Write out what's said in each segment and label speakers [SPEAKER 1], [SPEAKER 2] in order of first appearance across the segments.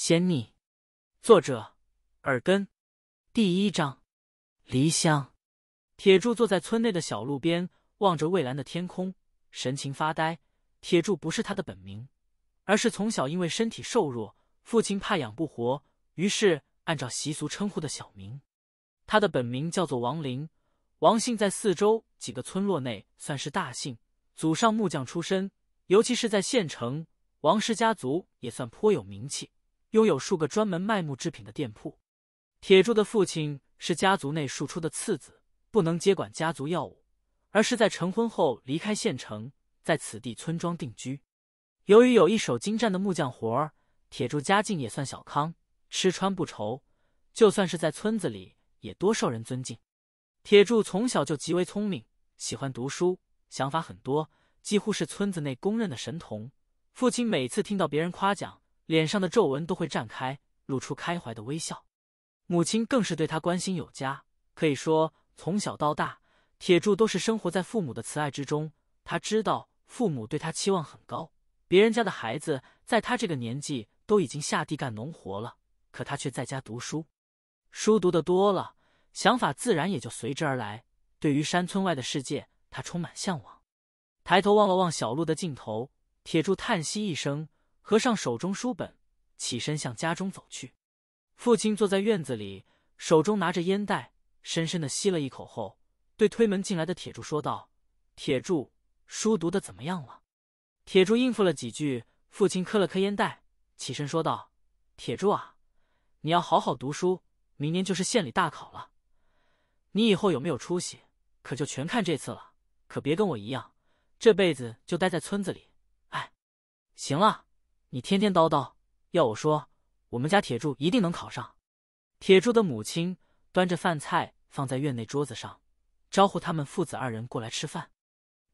[SPEAKER 1] 仙逆，作者耳根，第一章，离乡。铁柱坐在村内的小路边，望着蔚蓝的天空，神情发呆。铁柱不是他的本名，而是从小因为身体瘦弱，父亲怕养不活，于是按照习俗称呼的小名。他的本名叫做王林，王姓在四周几个村落内算是大姓，祖上木匠出身，尤其是在县城，王氏家族也算颇有名气。拥有数个专门卖木制品的店铺。铁柱的父亲是家族内庶出的次子，不能接管家族要务，而是在成婚后离开县城，在此地村庄定居。由于有一手精湛的木匠活儿，铁柱家境也算小康，吃穿不愁。就算是在村子里，也多受人尊敬。铁柱从小就极为聪明，喜欢读书，想法很多，几乎是村子内公认的神童。父亲每次听到别人夸奖。脸上的皱纹都会绽开，露出开怀的微笑。母亲更是对他关心有加，可以说从小到大，铁柱都是生活在父母的慈爱之中。他知道父母对他期望很高，别人家的孩子在他这个年纪都已经下地干农活了，可他却在家读书。书读的多了，想法自然也就随之而来。对于山村外的世界，他充满向往。抬头望了望小路的尽头，铁柱叹息一声。合上手中书本，起身向家中走去。父亲坐在院子里，手中拿着烟袋，深深的吸了一口后，对推门进来的铁柱说道：“铁柱，书读的怎么样了？”铁柱应付了几句。父亲磕了磕烟袋，起身说道：“铁柱啊，你要好好读书，明年就是县里大考了。你以后有没有出息，可就全看这次了。可别跟我一样，这辈子就待在村子里。哎，行了。”你天天叨叨，要我说，我们家铁柱一定能考上。铁柱的母亲端着饭菜放在院内桌子上，招呼他们父子二人过来吃饭。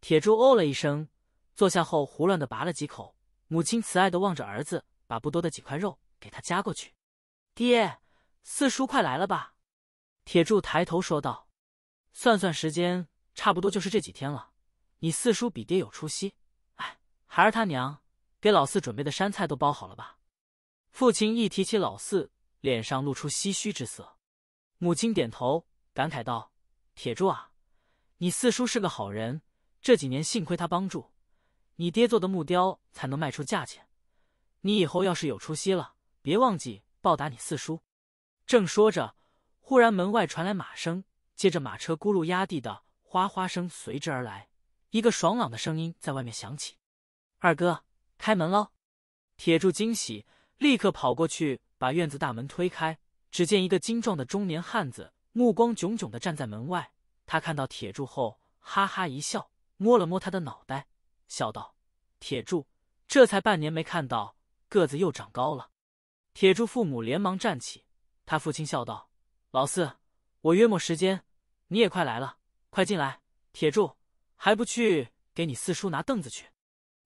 [SPEAKER 1] 铁柱哦了一声，坐下后胡乱的拔了几口。母亲慈爱的望着儿子，把不多的几块肉给他夹过去。爹，四叔快来了吧？铁柱抬头说道。算算时间，差不多就是这几天了。你四叔比爹有出息，哎，孩儿他娘。给老四准备的山菜都包好了吧？父亲一提起老四，脸上露出唏嘘之色。母亲点头，感慨道：“铁柱啊，你四叔是个好人，这几年幸亏他帮助，你爹做的木雕才能卖出价钱。你以后要是有出息了，别忘记报答你四叔。”正说着，忽然门外传来马声，接着马车轱辘压地的哗哗声随之而来，一个爽朗的声音在外面响起：“二哥。”开门喽！铁柱惊喜，立刻跑过去把院子大门推开。只见一个精壮的中年汉子，目光炯炯的站在门外。他看到铁柱后，哈哈一笑，摸了摸他的脑袋，笑道：“铁柱，这才半年没看到，个子又长高了。”铁柱父母连忙站起。他父亲笑道：“老四，我约莫时间，你也快来了，快进来。”铁柱还不去给你四叔拿凳子去。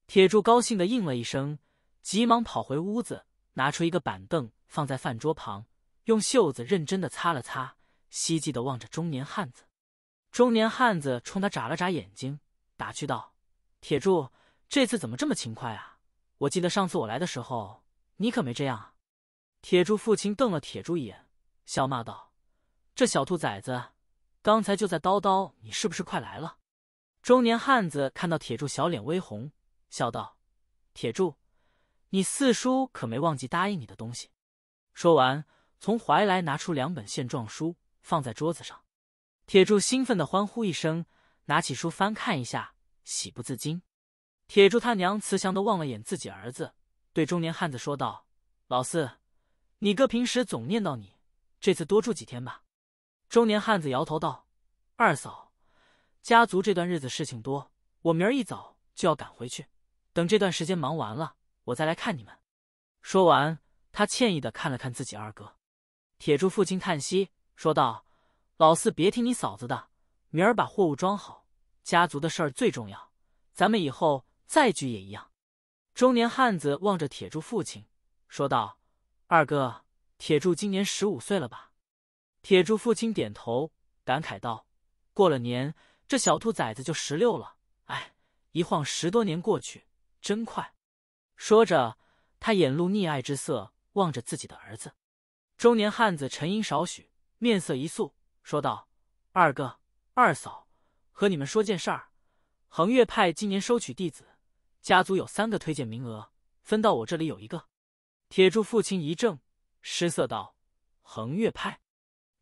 [SPEAKER 1] 铁柱高兴的应了一声，急忙跑回屋子，拿出一个板凳放在饭桌旁，用袖子认真的擦了擦，希冀的望着中年汉子。中年汉子冲他眨了眨眼睛，打趣道：“铁柱，这次怎么这么勤快啊？我记得上次我来的时候，你可没这样啊。”铁柱父亲瞪了铁柱一眼，笑骂道：“这小兔崽子，刚才就在叨叨你是不是快来了。”中年汉子看到铁柱小脸微红。笑道：“铁柱，你四叔可没忘记答应你的东西。”说完，从怀来拿出两本线状书，放在桌子上。铁柱兴奋的欢呼一声，拿起书翻看一下，喜不自禁。铁柱他娘慈祥的望了眼自己儿子，对中年汉子说道：“老四，你哥平时总念叨你，这次多住几天吧。”中年汉子摇头道：“二嫂，家族这段日子事情多，我明儿一早就要赶回去。”等这段时间忙完了，我再来看你们。说完，他歉意的看了看自己二哥铁柱。父亲叹息说道：“老四，别听你嫂子的，明儿把货物装好，家族的事儿最重要。咱们以后再聚也一样。”中年汉子望着铁柱父亲说道：“二哥，铁柱今年十五岁了吧？”铁柱父亲点头，感慨道：“过了年，这小兔崽子就十六了。哎，一晃十多年过去。”真快，说着，他眼露溺爱之色，望着自己的儿子。中年汉子沉吟少许，面色一肃，说道：“二哥、二嫂，和你们说件事儿。恒月派今年收取弟子，家族有三个推荐名额，分到我这里有一个。”铁柱父亲一怔，失色道：“恒月派？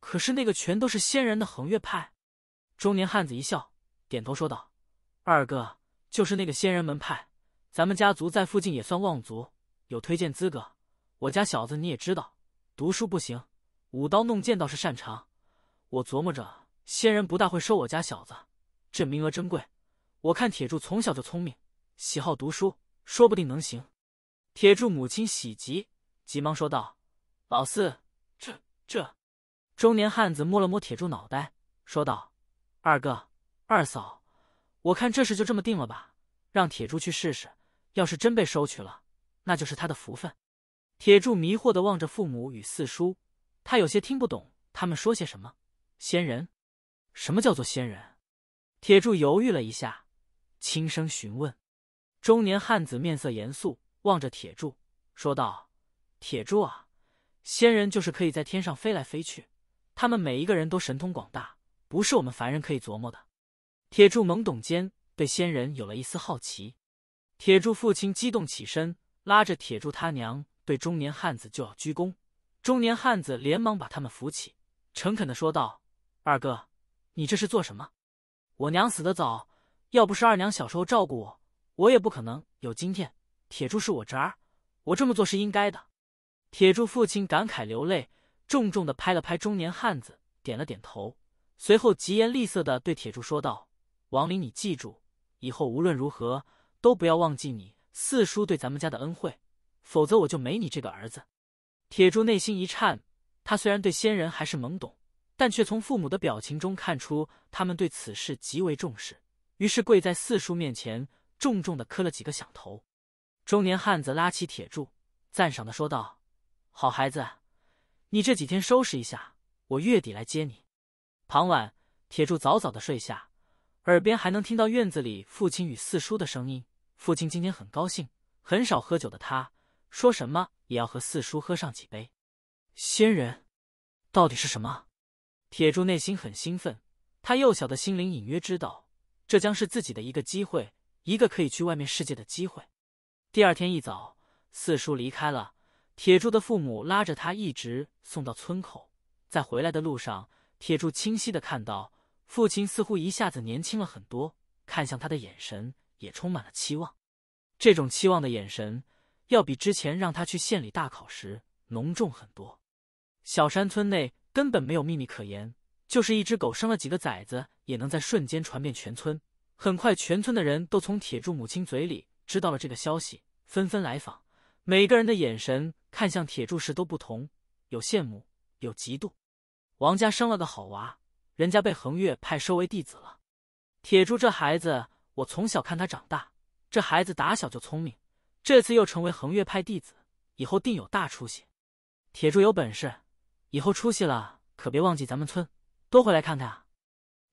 [SPEAKER 1] 可是那个全都是仙人的恒月派？”中年汉子一笑，点头说道：“二哥，就是那个仙人门派。”咱们家族在附近也算望族，有推荐资格。我家小子你也知道，读书不行，舞刀弄剑倒是擅长。我琢磨着，仙人不大会收我家小子，这名额珍贵。我看铁柱从小就聪明，喜好读书，说不定能行。铁柱母亲喜极，急忙说道：“老四，这这……”中年汉子摸了摸铁柱脑袋，说道：“二哥，二嫂，我看这事就这么定了吧，让铁柱去试试。”要是真被收取了，那就是他的福分。铁柱迷惑的望着父母与四叔，他有些听不懂他们说些什么。仙人？什么叫做仙人？铁柱犹豫了一下，轻声询问。中年汉子面色严肃，望着铁柱说道：“铁柱啊，仙人就是可以在天上飞来飞去，他们每一个人都神通广大，不是我们凡人可以琢磨的。”铁柱懵懂间对仙人有了一丝好奇。铁柱父亲激动起身，拉着铁柱他娘，对中年汉子就要鞠躬。中年汉子连忙把他们扶起，诚恳的说道：“二哥，你这是做什么？我娘死的早，要不是二娘小时候照顾我，我也不可能有今天。铁柱是我侄儿，我这么做是应该的。”铁柱父亲感慨流泪，重重的拍了拍中年汉子，点了点头，随后疾言厉色的对铁柱说道：“王林，你记住，以后无论如何。”都不要忘记你四叔对咱们家的恩惠，否则我就没你这个儿子。铁柱内心一颤，他虽然对仙人还是懵懂，但却从父母的表情中看出他们对此事极为重视，于是跪在四叔面前，重重的磕了几个响头。中年汉子拉起铁柱，赞赏的说道：“好孩子，你这几天收拾一下，我月底来接你。”傍晚，铁柱早早的睡下。耳边还能听到院子里父亲与四叔的声音。父亲今天很高兴，很少喝酒的他，说什么也要和四叔喝上几杯。仙人，到底是什么？铁柱内心很兴奋，他幼小的心灵隐约知道，这将是自己的一个机会，一个可以去外面世界的机会。第二天一早，四叔离开了，铁柱的父母拉着他一直送到村口。在回来的路上，铁柱清晰的看到。父亲似乎一下子年轻了很多，看向他的眼神也充满了期望。这种期望的眼神，要比之前让他去县里大考时浓重很多。小山村内根本没有秘密可言，就是一只狗生了几个崽子，也能在瞬间传遍全村。很快，全村的人都从铁柱母亲嘴里知道了这个消息，纷纷来访。每个人的眼神看向铁柱时都不同，有羡慕，有嫉妒。王家生了个好娃。人家被恒月派收为弟子了，铁柱这孩子，我从小看他长大，这孩子打小就聪明，这次又成为恒月派弟子，以后定有大出息。铁柱有本事，以后出息了可别忘记咱们村，多回来看看啊。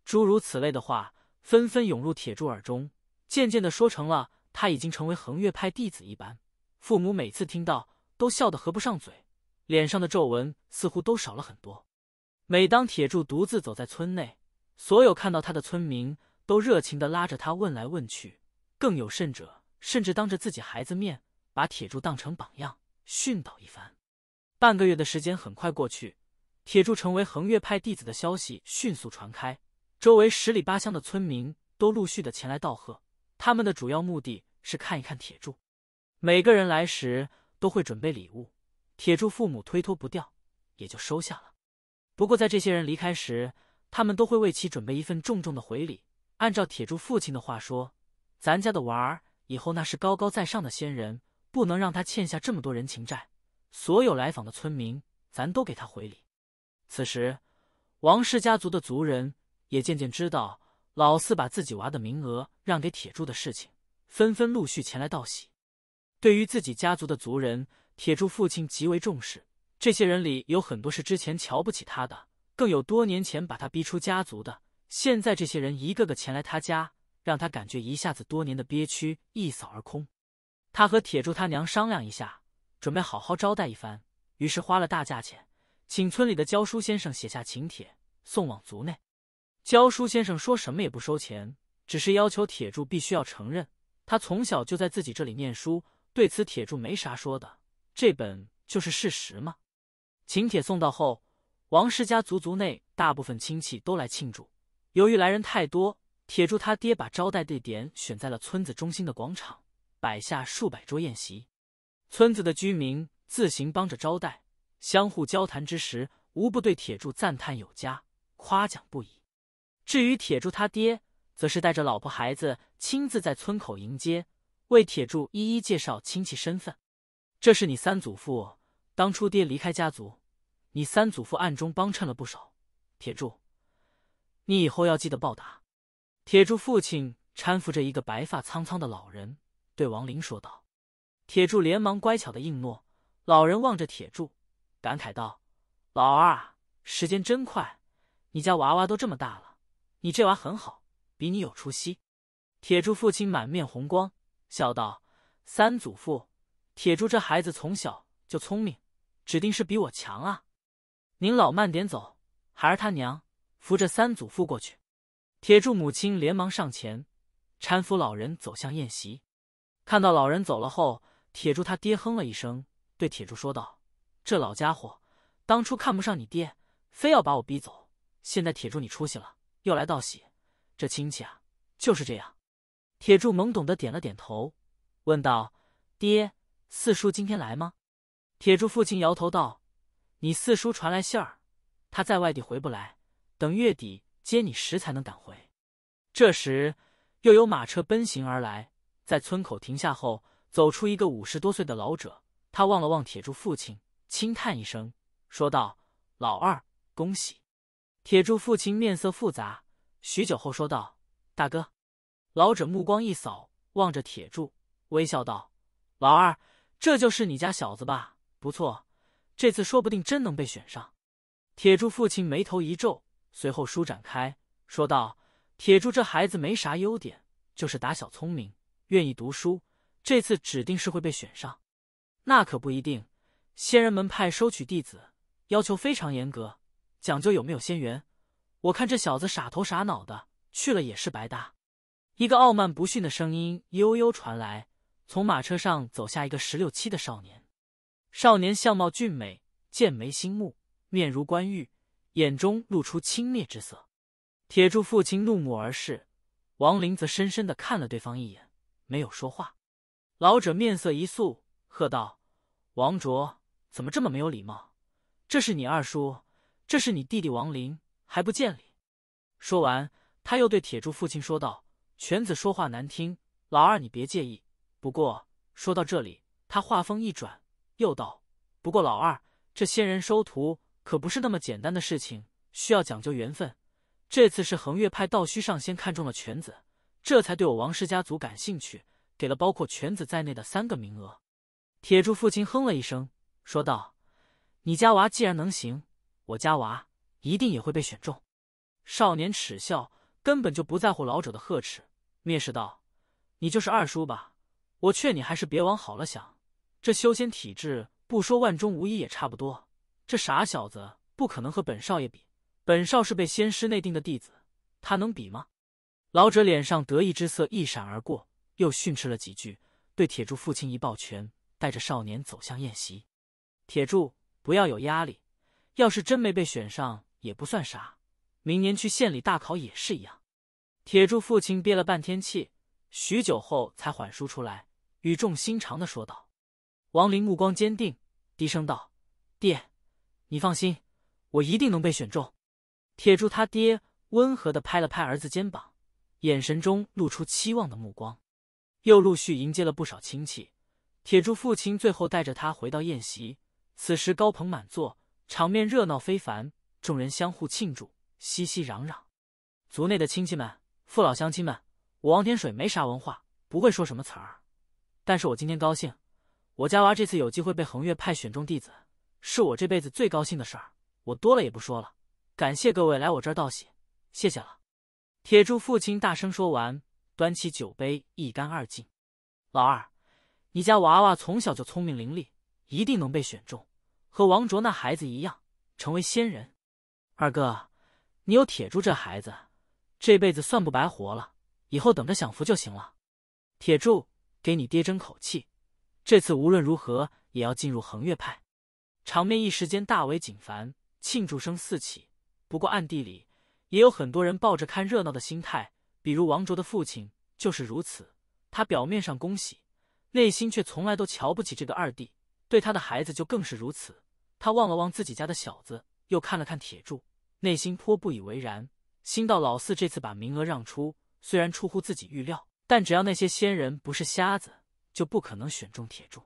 [SPEAKER 1] 诸如此类的话纷纷涌入铁柱耳中，渐渐的说成了他已经成为恒月派弟子一般。父母每次听到都笑得合不上嘴，脸上的皱纹似乎都少了很多。每当铁柱独自走在村内，所有看到他的村民都热情的拉着他问来问去，更有甚者，甚至当着自己孩子面把铁柱当成榜样训导一番。半个月的时间很快过去，铁柱成为恒岳派弟子的消息迅速传开，周围十里八乡的村民都陆续的前来道贺。他们的主要目的，是看一看铁柱。每个人来时都会准备礼物，铁柱父母推脱不掉，也就收下了。不过，在这些人离开时，他们都会为其准备一份重重的回礼。按照铁柱父亲的话说：“咱家的娃儿以后那是高高在上的仙人，不能让他欠下这么多人情债。所有来访的村民，咱都给他回礼。”此时，王氏家族的族人也渐渐知道老四把自己娃的名额让给铁柱的事情，纷纷陆续前来道喜。对于自己家族的族人，铁柱父亲极为重视。这些人里有很多是之前瞧不起他的，更有多年前把他逼出家族的。现在这些人一个个前来他家，让他感觉一下子多年的憋屈一扫而空。他和铁柱他娘商量一下，准备好好招待一番。于是花了大价钱，请村里的教书先生写下请帖，送往族内。教书先生说什么也不收钱，只是要求铁柱必须要承认，他从小就在自己这里念书。对此，铁柱没啥说的，这本就是事实嘛。请帖送到后，王氏家族族内大部分亲戚都来庆祝。由于来人太多，铁柱他爹把招待地点选在了村子中心的广场，摆下数百桌宴席。村子的居民自行帮着招待，相互交谈之时，无不对铁柱赞叹有加，夸奖不已。至于铁柱他爹，则是带着老婆孩子亲自在村口迎接，为铁柱一一介绍亲戚身份。这是你三祖父。当初爹离开家族，你三祖父暗中帮衬了不少。铁柱，你以后要记得报答。铁柱父亲搀扶着一个白发苍苍的老人，对王林说道。铁柱连忙乖巧的应诺。老人望着铁柱，感慨道：“老二，时间真快，你家娃娃都这么大了。你这娃很好，比你有出息。”铁柱父亲满面红光，笑道：“三祖父，铁柱这孩子从小就聪明。”指定是比我强啊！您老慢点走，孩儿他娘扶着三祖父过去。铁柱母亲连忙上前搀扶老人走向宴席。看到老人走了后，铁柱他爹哼了一声，对铁柱说道：“这老家伙当初看不上你爹，非要把我逼走。现在铁柱你出息了，又来道喜。这亲戚啊，就是这样。”铁柱懵懂的点了点头，问道：“爹，四叔今天来吗？”铁柱父亲摇头道：“你四叔传来信儿，他在外地回不来，等月底接你时才能赶回。”这时，又有马车奔行而来，在村口停下后，走出一个五十多岁的老者。他望了望铁柱父亲，轻叹一声，说道：“老二，恭喜！”铁柱父亲面色复杂，许久后说道：“大哥。”老者目光一扫，望着铁柱，微笑道：“老二，这就是你家小子吧？”不错，这次说不定真能被选上。铁柱父亲眉头一皱，随后舒展开说道：“铁柱这孩子没啥优点，就是打小聪明，愿意读书，这次指定是会被选上。”那可不一定，仙人门派收取弟子要求非常严格，讲究有没有仙缘。我看这小子傻头傻脑的，去了也是白搭。”一个傲慢不逊的声音悠悠传来，从马车上走下一个十六七的少年。少年相貌俊美，剑眉星目，面如冠玉，眼中露出轻蔑之色。铁柱父亲怒目而视，王林则深深的看了对方一眼，没有说话。老者面色一肃，喝道：“王卓，怎么这么没有礼貌？这是你二叔，这是你弟弟王林，还不见礼？”说完，他又对铁柱父亲说道：“犬子说话难听，老二你别介意。不过说到这里，他话锋一转。”又道：“不过老二，这仙人收徒可不是那么简单的事情，需要讲究缘分。这次是恒岳派道虚上仙看中了犬子，这才对我王氏家族感兴趣，给了包括犬子在内的三个名额。”铁柱父亲哼了一声，说道：“你家娃既然能行，我家娃一定也会被选中。”少年耻笑，根本就不在乎老者的呵斥，蔑视道：“你就是二叔吧？我劝你还是别往好了想。”这修仙体质，不说万中无一也差不多。这傻小子不可能和本少爷比，本少是被仙师内定的弟子，他能比吗？老者脸上得意之色一闪而过，又训斥了几句，对铁柱父亲一抱拳，带着少年走向宴席。铁柱，不要有压力，要是真没被选上，也不算啥，明年去县里大考也是一样。铁柱父亲憋了半天气，许久后才缓舒出来，语重心长的说道。王林目光坚定，低声道：“爹，你放心，我一定能被选中。”铁柱他爹温和的拍了拍儿子肩膀，眼神中露出期望的目光。又陆续迎接了不少亲戚，铁柱父亲最后带着他回到宴席。此时高朋满座，场面热闹非凡，众人相互庆祝，熙熙攘攘。族内的亲戚们、父老乡亲们，我王天水没啥文化，不会说什么词儿，但是我今天高兴。我家娃这次有机会被恒月派选中弟子，是我这辈子最高兴的事儿。我多了也不说了，感谢各位来我这儿道喜，谢谢了。铁柱父亲大声说完，端起酒杯一干二净。老二，你家娃娃从小就聪明伶俐，一定能被选中，和王卓那孩子一样，成为仙人。二哥，你有铁柱这孩子，这辈子算不白活了，以后等着享福就行了。铁柱，给你爹争口气。这次无论如何也要进入恒月派，场面一时间大为紧张，庆祝声四起。不过暗地里也有很多人抱着看热闹的心态，比如王卓的父亲就是如此。他表面上恭喜，内心却从来都瞧不起这个二弟，对他的孩子就更是如此。他望了望自己家的小子，又看了看铁柱，内心颇不以为然，心道老四这次把名额让出，虽然出乎自己预料，但只要那些仙人不是瞎子。就不可能选中铁柱。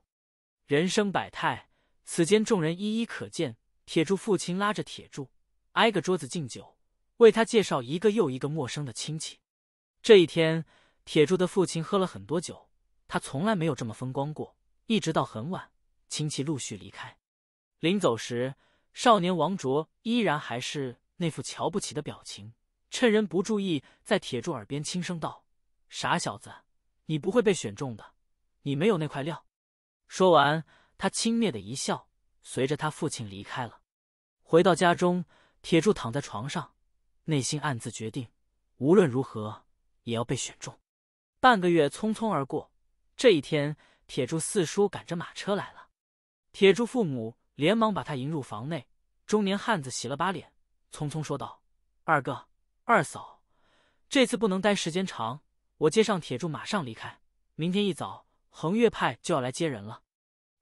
[SPEAKER 1] 人生百态，此间众人一一可见。铁柱父亲拉着铁柱，挨个桌子敬酒，为他介绍一个又一个陌生的亲戚。这一天，铁柱的父亲喝了很多酒，他从来没有这么风光过。一直到很晚，亲戚陆续离开。临走时，少年王卓依然还是那副瞧不起的表情，趁人不注意，在铁柱耳边轻声道：“傻小子，你不会被选中的。”你没有那块料。说完，他轻蔑的一笑，随着他父亲离开了。回到家中，铁柱躺在床上，内心暗自决定，无论如何也要被选中。半个月匆匆而过，这一天，铁柱四叔赶着马车来了。铁柱父母连忙把他迎入房内。中年汉子洗了把脸，匆匆说道：“二哥，二嫂，这次不能待时间长，我接上铁柱，马上离开。明天一早。”恒岳派就要来接人了，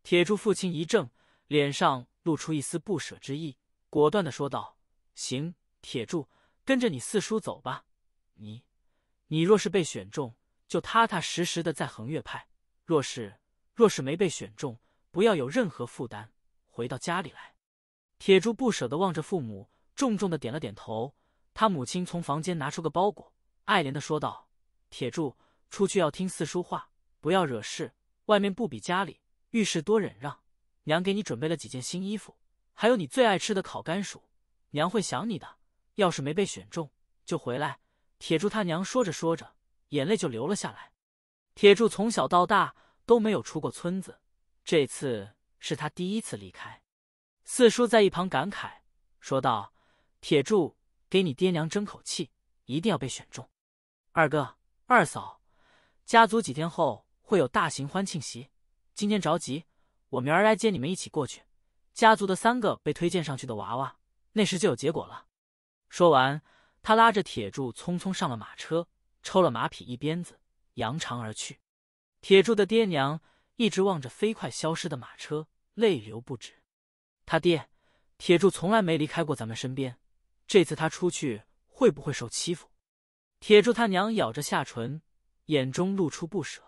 [SPEAKER 1] 铁柱父亲一怔，脸上露出一丝不舍之意，果断的说道：“行，铁柱，跟着你四叔走吧。你，你若是被选中，就踏踏实实的在恒岳派；若是，若是没被选中，不要有任何负担，回到家里来。”铁柱不舍的望着父母，重重的点了点头。他母亲从房间拿出个包裹，爱怜的说道：“铁柱，出去要听四叔话。”不要惹事，外面不比家里，遇事多忍让。娘给你准备了几件新衣服，还有你最爱吃的烤甘薯。娘会想你的。要是没被选中，就回来。铁柱他娘说着说着，眼泪就流了下来。铁柱从小到大都没有出过村子，这次是他第一次离开。四叔在一旁感慨说道：“铁柱，给你爹娘争口气，一定要被选中。”二哥、二嫂，家族几天后。会有大型欢庆席，今天着急，我明儿来接你们一起过去。家族的三个被推荐上去的娃娃，那时就有结果了。说完，他拉着铁柱匆匆上了马车，抽了马匹一鞭子，扬长而去。铁柱的爹娘一直望着飞快消失的马车，泪流不止。他爹，铁柱从来没离开过咱们身边，这次他出去会不会受欺负？铁柱他娘咬着下唇，眼中露出不舍。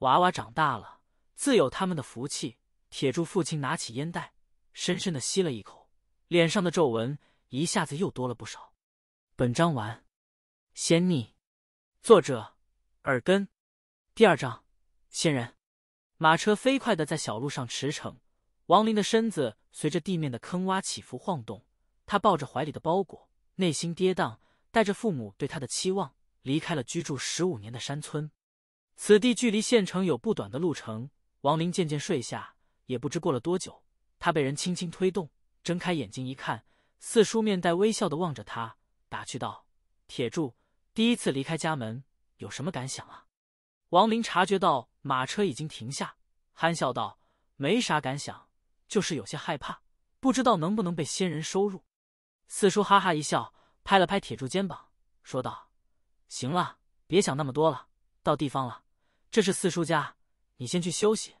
[SPEAKER 1] 娃娃长大了，自有他们的福气。铁柱父亲拿起烟袋，深深的吸了一口，脸上的皱纹一下子又多了不少。本章完。仙逆，作者：耳根。第二章，仙人。马车飞快的在小路上驰骋，王林的身子随着地面的坑洼起伏晃动。他抱着怀里的包裹，内心跌宕，带着父母对他的期望，离开了居住十五年的山村。此地距离县城有不短的路程。王林渐渐睡下，也不知过了多久，他被人轻轻推动，睁开眼睛一看，四叔面带微笑的望着他，打趣道：“铁柱，第一次离开家门，有什么感想啊？”王林察觉到马车已经停下，憨笑道：“没啥感想，就是有些害怕，不知道能不能被仙人收入。”四叔哈哈一笑，拍了拍铁柱肩膀，说道：“行了，别想那么多了，到地方了。”这是四叔家，你先去休息，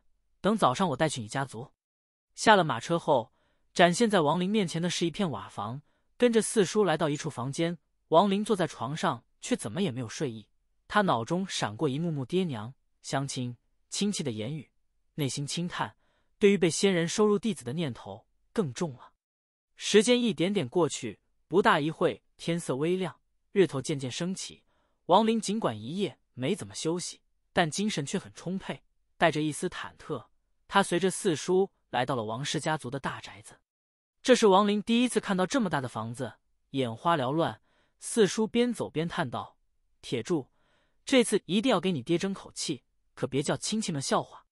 [SPEAKER 1] 等早上我带去你家族。下了马车后，展现在王林面前的是一片瓦房。跟着四叔来到一处房间，王林坐在床上，却怎么也没有睡意。他脑中闪过一幕幕爹娘、乡亲、亲戚的言语，内心轻叹，对于被仙人收入弟子的念头更重了。时间一点点过去，不大一会，天色微亮，日头渐渐升起。王林尽管一夜没怎么休息。但精神却很充沛，带着一丝忐忑，他随着四叔来到了王氏家族的大宅子。这是王林第一次看到这么大的房子，眼花缭乱。四叔边走边叹道：“铁柱，这次一定要给你爹争口气，可别叫亲戚们笑话。”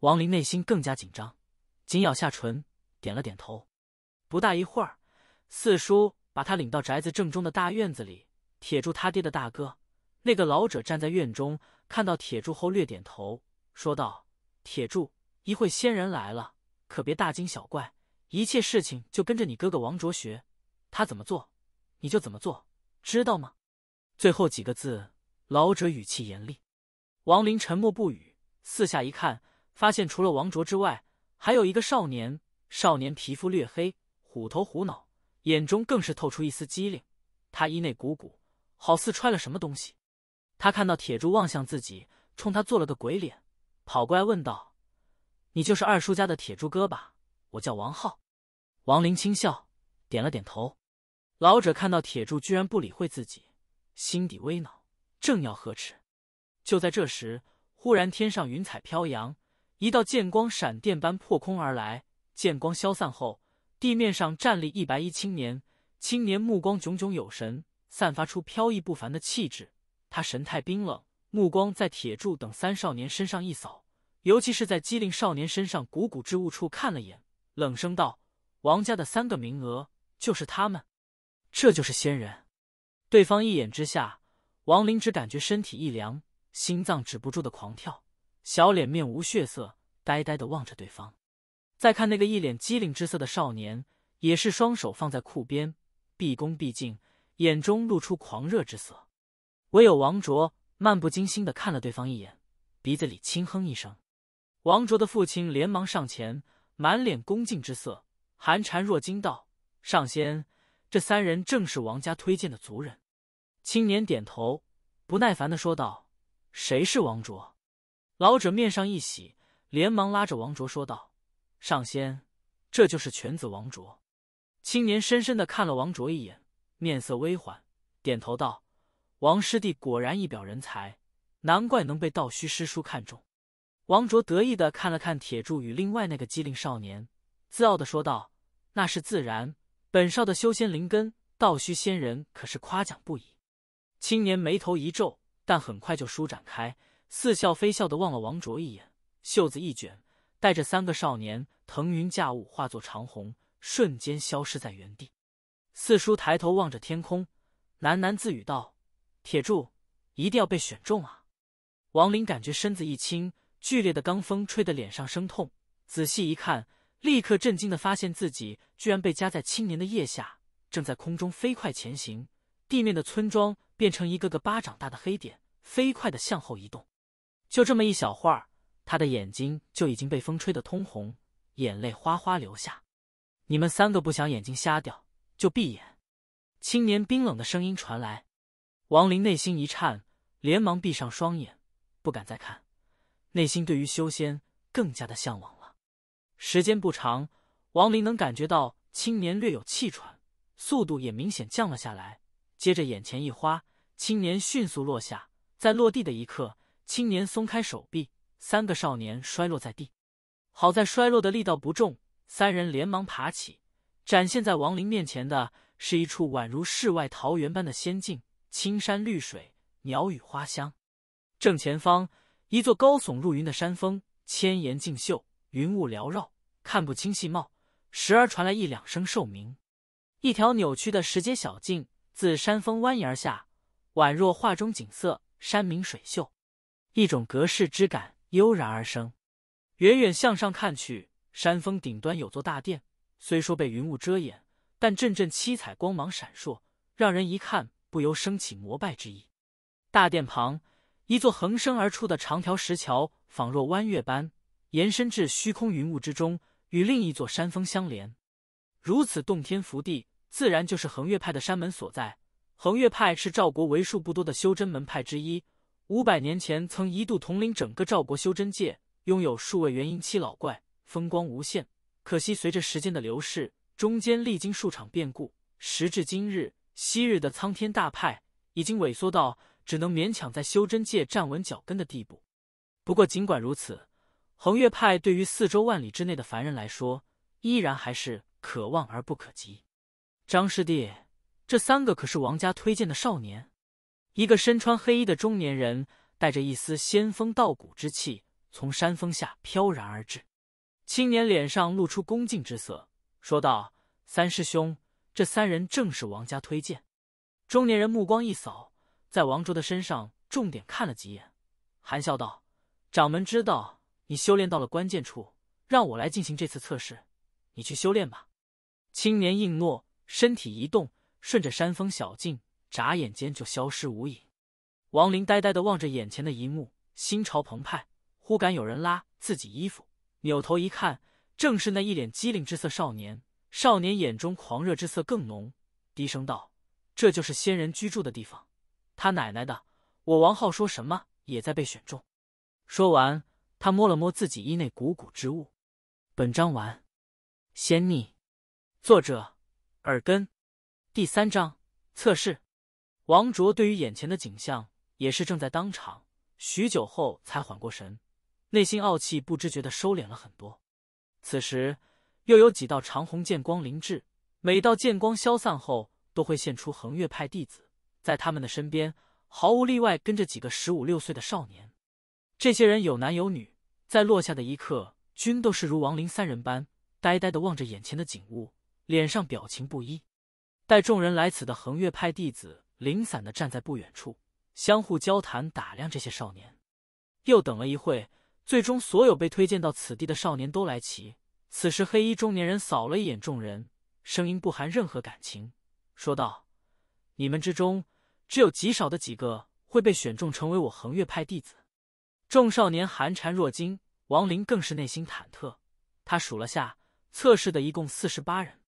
[SPEAKER 1] 王林内心更加紧张，紧咬下唇，点了点头。不大一会儿，四叔把他领到宅子正中的大院子里。铁柱他爹的大哥，那个老者站在院中。看到铁柱后，略点头，说道：“铁柱，一会仙人来了，可别大惊小怪。一切事情就跟着你哥哥王卓学，他怎么做，你就怎么做，知道吗？”最后几个字，老者语气严厉。王林沉默不语，四下一看，发现除了王卓之外，还有一个少年。少年皮肤略黑，虎头虎脑，眼中更是透出一丝机灵。他衣内鼓鼓，好似揣了什么东西。他看到铁柱望向自己，冲他做了个鬼脸，跑过来问道：“你就是二叔家的铁柱哥吧？”我叫王浩。王林轻笑，点了点头。老者看到铁柱居然不理会自己，心底微恼，正要呵斥，就在这时，忽然天上云彩飘扬，一道剑光闪电般破空而来。剑光消散后，地面上站立一白衣青年，青年目光炯炯有神，散发出飘逸不凡的气质。他神态冰冷，目光在铁柱等三少年身上一扫，尤其是在机灵少年身上股骨之物处看了眼，冷声道：“王家的三个名额就是他们，这就是仙人。”对方一眼之下，王林只感觉身体一凉，心脏止不住的狂跳，小脸面无血色，呆呆的望着对方。再看那个一脸机灵之色的少年，也是双手放在裤边，毕恭毕敬，眼中露出狂热之色。唯有王卓漫不经心的看了对方一眼，鼻子里轻哼一声。王卓的父亲连忙上前，满脸恭敬之色，寒蝉若惊道：“上仙，这三人正是王家推荐的族人。”青年点头，不耐烦的说道：“谁是王卓？”老者面上一喜，连忙拉着王卓说道：“上仙，这就是犬子王卓。”青年深深的看了王卓一眼，面色微缓，点头道。王师弟果然一表人才，难怪能被道虚师叔看中。王卓得意的看了看铁柱与另外那个机灵少年，自傲的说道：“那是自然，本少的修仙灵根，道虚仙人可是夸奖不已。”青年眉头一皱，但很快就舒展开，似笑非笑的望了王卓一眼，袖子一卷，带着三个少年腾云驾雾，化作长虹，瞬间消失在原地。四叔抬头望着天空，喃喃自语道。铁柱，一定要被选中啊！王林感觉身子一轻，剧烈的罡风吹得脸上生痛。仔细一看，立刻震惊的发现自己居然被夹在青年的腋下，正在空中飞快前行。地面的村庄变成一个个巴掌大的黑点，飞快的向后移动。就这么一小会儿，他的眼睛就已经被风吹得通红，眼泪哗哗流下。你们三个不想眼睛瞎掉，就闭眼。青年冰冷的声音传来。王林内心一颤，连忙闭上双眼，不敢再看。内心对于修仙更加的向往了。时间不长，王林能感觉到青年略有气喘，速度也明显降了下来。接着眼前一花，青年迅速落下，在落地的一刻，青年松开手臂，三个少年摔落在地。好在摔落的力道不重，三人连忙爬起。展现在王林面前的是一处宛如世外桃源般的仙境。青山绿水，鸟语花香。正前方一座高耸入云的山峰，千岩竞秀，云雾缭绕，看不清细貌。时而传来一两声兽鸣。一条扭曲的石阶小径自山峰蜿蜒而下，宛若画中景色，山明水秀。一种隔世之感悠然而生。远远向上看去，山峰顶端有座大殿，虽说被云雾遮掩，但阵阵七彩光芒闪烁，让人一看。不由升起膜拜之意。大殿旁，一座横生而出的长条石桥，仿若弯月般延伸至虚空云雾之中，与另一座山峰相连。如此洞天福地，自然就是恒月派的山门所在。恒月派是赵国为数不多的修真门派之一，五百年前曾一度统领整个赵国修真界，拥有数位元婴期老怪，风光无限。可惜随着时间的流逝，中间历经数场变故，时至今日。昔日的苍天大派已经萎缩到只能勉强在修真界站稳脚跟的地步。不过，尽管如此，恒岳派对于四周万里之内的凡人来说，依然还是可望而不可及。张师弟，这三个可是王家推荐的少年？一个身穿黑衣的中年人带着一丝仙风道骨之气，从山峰下飘然而至。青年脸上露出恭敬之色，说道：“三师兄。”这三人正是王家推荐。中年人目光一扫，在王卓的身上重点看了几眼，含笑道：“掌门知道你修炼到了关键处，让我来进行这次测试，你去修炼吧。”青年应诺，身体一动，顺着山峰小径，眨眼间就消失无影。王林呆呆的望着眼前的一幕，心潮澎湃，忽感有人拉自己衣服，扭头一看，正是那一脸机灵之色少年。少年眼中狂热之色更浓，低声道：“这就是仙人居住的地方。”他奶奶的，我王浩说什么也在被选中。说完，他摸了摸自己衣内鼓鼓之物。本章完。仙逆，作者：耳根。第三章测试。王卓对于眼前的景象也是正在当场，许久后才缓过神，内心傲气不知觉的收敛了很多。此时。又有几道长虹剑光临至，每道剑光消散后，都会现出恒月派弟子。在他们的身边，毫无例外跟着几个十五六岁的少年。这些人有男有女，在落下的一刻，均都是如亡灵三人般呆呆的望着眼前的景物，脸上表情不一。带众人来此的恒月派弟子零散的站在不远处，相互交谈，打量这些少年。又等了一会，最终所有被推荐到此地的少年都来齐。此时，黑衣中年人扫了一眼众人，声音不含任何感情，说道：“你们之中只有极少的几个会被选中成为我恒月派弟子。”众少年寒蝉若惊，王林更是内心忐忑。他数了下，测试的一共四十八人。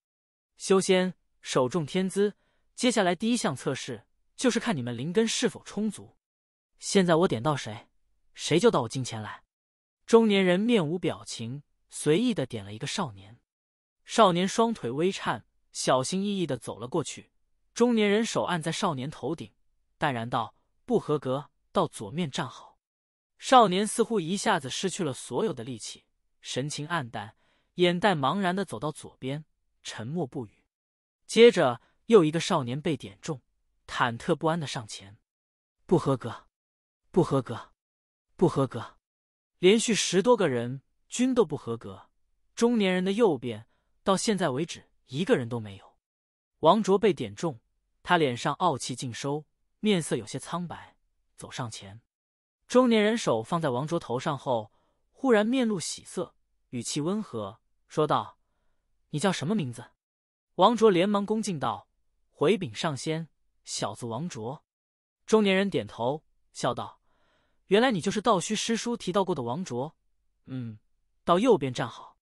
[SPEAKER 1] 修仙，首重天资。接下来第一项测试就是看你们灵根是否充足。现在我点到谁，谁就到我近前来。中年人面无表情。随意的点了一个少年，少年双腿微颤，小心翼翼的走了过去。中年人手按在少年头顶，淡然道：“不合格，到左面站好。”少年似乎一下子失去了所有的力气，神情黯淡，眼袋茫然的走到左边，沉默不语。接着又一个少年被点中，忐忑不安的上前，“不合格，不合格，不合格！”连续十多个人。均都不合格。中年人的右边，到现在为止一个人都没有。王卓被点中，他脸上傲气尽收，面色有些苍白，走上前。中年人手放在王卓头上后，忽然面露喜色，语气温和说道：“你叫什么名字？”王卓连忙恭敬道：“回禀上仙，小子王卓。”中年人点头笑道：“原来你就是道虚师叔提到过的王卓。嗯。”到右边站好，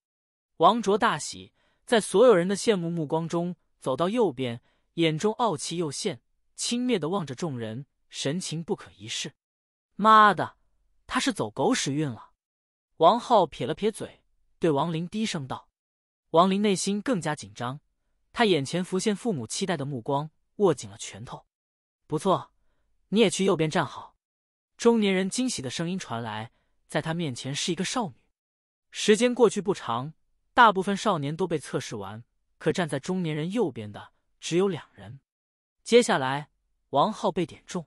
[SPEAKER 1] 王卓大喜，在所有人的羡慕目光中走到右边，眼中傲气又现，轻蔑的望着众人，神情不可一世。妈的，他是走狗屎运了。王浩撇了撇嘴，对王林低声道。王林内心更加紧张，他眼前浮现父母期待的目光，握紧了拳头。不错，你也去右边站好。中年人惊喜的声音传来，在他面前是一个少女。时间过去不长，大部分少年都被测试完，可站在中年人右边的只有两人。接下来，王浩被点中，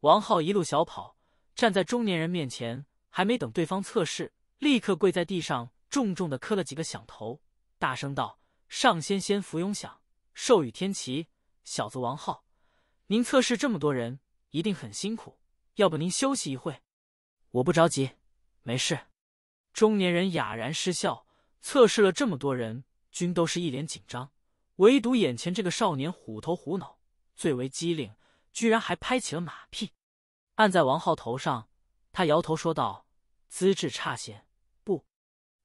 [SPEAKER 1] 王浩一路小跑，站在中年人面前，还没等对方测试，立刻跪在地上，重重的磕了几个响头，大声道：“上仙仙福永享，寿与天齐，小子王浩，您测试这么多人，一定很辛苦，要不您休息一会？我不着急，没事。”中年人哑然失笑，测试了这么多人，均都是一脸紧张，唯独眼前这个少年虎头虎脑，最为机灵，居然还拍起了马屁，按在王浩头上，他摇头说道：“资质差些，不。”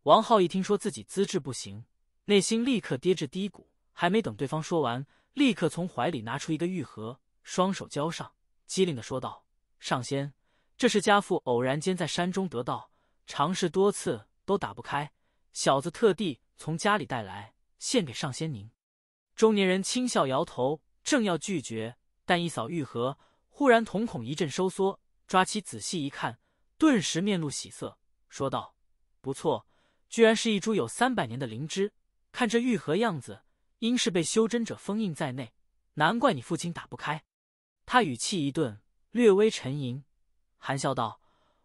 [SPEAKER 1] 王浩一听说自己资质不行，内心立刻跌至低谷，还没等对方说完，立刻从怀里拿出一个玉盒，双手交上，机灵的说道：“上仙，这是家父偶然间在山中得到。”尝试多次都打不开，小子特地从家里带来，献给上仙您。中年人轻笑摇头，正要拒绝，但一扫玉盒，忽然瞳孔一阵收缩，抓起仔细一看，顿时面露喜色，说道：“不错，居然是一株有三百年的灵芝。看这玉盒样子，应是被修真者封印在内，难怪你父亲打不开。”他语气一顿，略微沉吟，含笑道。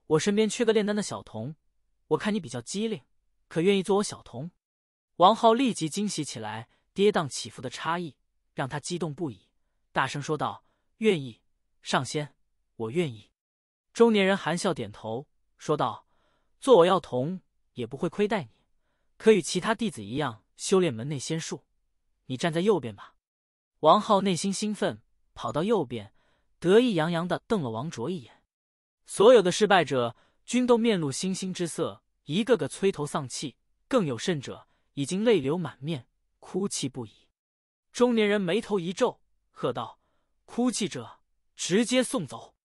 [SPEAKER 1] 我身边缺个炼丹的小童，我看你比较机灵，可愿意做我小童？王浩立即惊喜起来，跌宕起伏的差异让他激动不已，大声说道：“愿意，上仙，我愿意。”中年人含笑点头说道：“做我药童也不会亏待你，可与其他弟子一样修炼门内仙术。你站在右边吧。”王浩内心兴奋，跑到右边，得意洋洋的瞪了王卓一眼。所有的失败者均都面露伤心之色，一个个垂头丧气，更有甚者已经泪流满面，哭泣不已。中年人眉头一皱，喝道：“哭泣者直接送走！”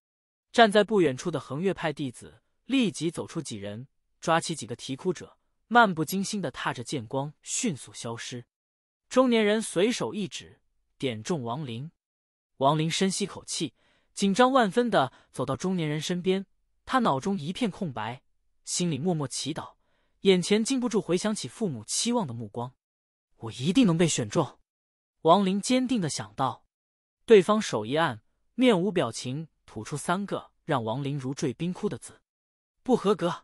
[SPEAKER 1] 站在不远处的恒月派弟子立即走出几人，抓起几个啼哭者，漫不经心地踏着剑光迅速消失。中年人随手一指，点中王林。王林深吸口气。紧张万分的走到中年人身边，他脑中一片空白，心里默默祈祷。眼前禁不住回想起父母期望的目光，我一定能被选中。王林坚定的想到。对方手一按，面无表情，吐出三个让王林如坠冰窟的字：“不合格。”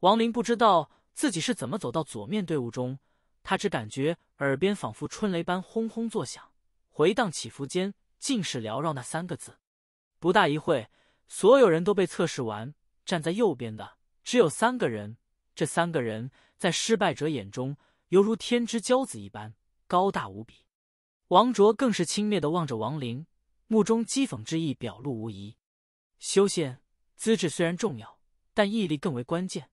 [SPEAKER 1] 王林不知道自己是怎么走到左面队伍中，他只感觉耳边仿佛春雷般轰轰作响，回荡起伏间尽是缭绕那三个字。不大一会，所有人都被测试完。站在右边的只有三个人，这三个人在失败者眼中犹如天之骄子一般，高大无比。王卓更是轻蔑的望着王林，目中讥讽之意表露无遗。修仙资质虽然重要，但毅力更为关键。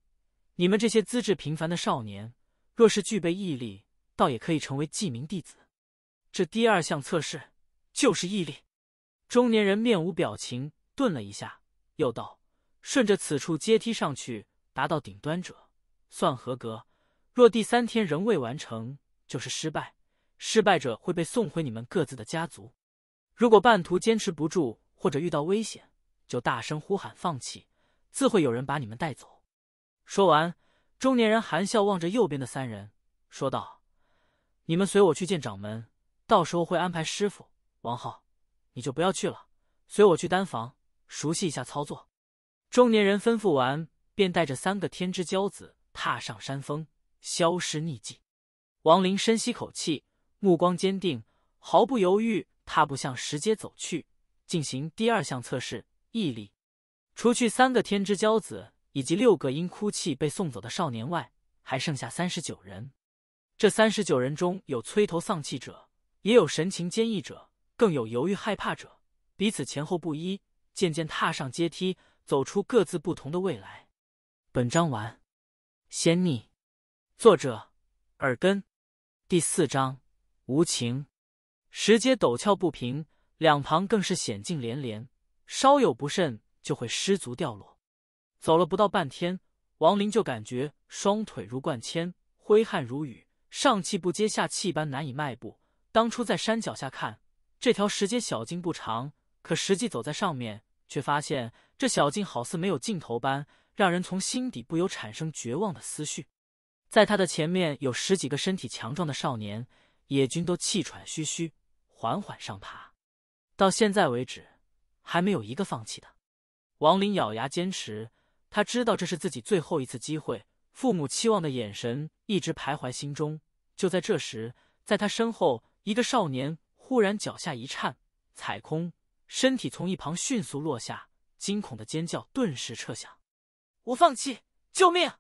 [SPEAKER 1] 你们这些资质平凡的少年，若是具备毅力，倒也可以成为记名弟子。这第二项测试就是毅力。中年人面无表情，顿了一下，又道：“顺着此处阶梯上去，达到顶端者算合格。若第三天仍未完成，就是失败。失败者会被送回你们各自的家族。如果半途坚持不住或者遇到危险，就大声呼喊放弃，自会有人把你们带走。”说完，中年人含笑望着右边的三人，说道：“你们随我去见掌门，到时候会安排师傅王浩。”你就不要去了，随我去丹房熟悉一下操作。中年人吩咐完，便带着三个天之骄子踏上山峰，消失匿迹。王林深吸口气，目光坚定，毫不犹豫踏步向石阶走去，进行第二项测试——毅力。除去三个天之骄子以及六个因哭泣被送走的少年外，还剩下三十九人。这三十九人中有垂头丧气者，也有神情坚毅者。更有犹豫害怕者，彼此前后不一，渐渐踏上阶梯，走出各自不同的未来。本章完。仙逆，作者耳根。第四章无情。石阶陡峭不平，两旁更是险境连连，稍有不慎就会失足掉落。走了不到半天，王林就感觉双腿如灌铅，挥汗如雨，上气不接下气般难以迈步。当初在山脚下看。这条石阶小径不长，可实际走在上面，却发现这小径好似没有尽头般，让人从心底不由产生绝望的思绪。在他的前面有十几个身体强壮的少年，野军都气喘吁吁，缓缓上爬。到现在为止，还没有一个放弃的。王林咬牙坚持，他知道这是自己最后一次机会。父母期望的眼神一直徘徊心中。就在这时，在他身后，一个少年。忽然脚下一颤，踩空，身体从一旁迅速落下，惊恐的尖叫顿时彻响。我放弃，救命！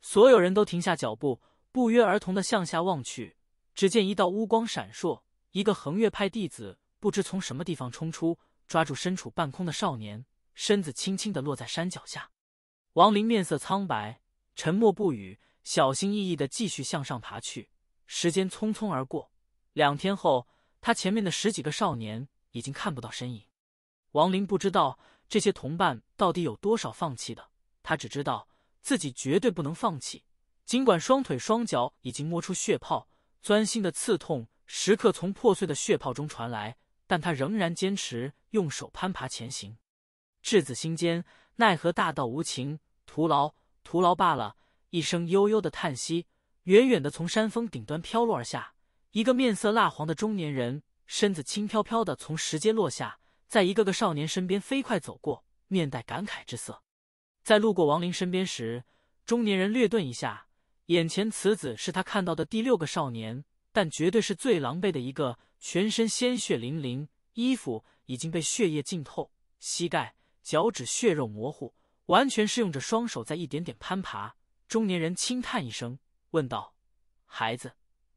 [SPEAKER 1] 所有人都停下脚步，不约而同的向下望去。只见一道乌光闪烁，一个横月派弟子不知从什么地方冲出，抓住身处半空的少年，身子轻轻的落在山脚下。王林面色苍白，沉默不语，小心翼翼的继续向上爬去。时间匆匆而过，两天后。他前面的十几个少年已经看不到身影，王林不知道这些同伴到底有多少放弃的，他只知道自己绝对不能放弃。尽管双腿双脚已经摸出血泡，钻心的刺痛时刻从破碎的血泡中传来，但他仍然坚持用手攀爬前行。稚子心间，奈何大道无情，徒劳，徒劳罢了。一声悠悠的叹息，远远的从山峰顶端飘落而下。一个面色蜡黄的中年人，身子轻飘飘的从石阶落下，在一个个少年身边飞快走过，面带感慨之色。在路过王林身边时，中年人略顿一下，眼前此子是他看到的第六个少年，但绝对是最狼狈的一个，全身鲜血淋淋，衣服已经被血液浸透，膝盖、脚趾血肉模糊，完全是用着双手在一点点攀爬。中年人轻叹一声，问道：“孩子。”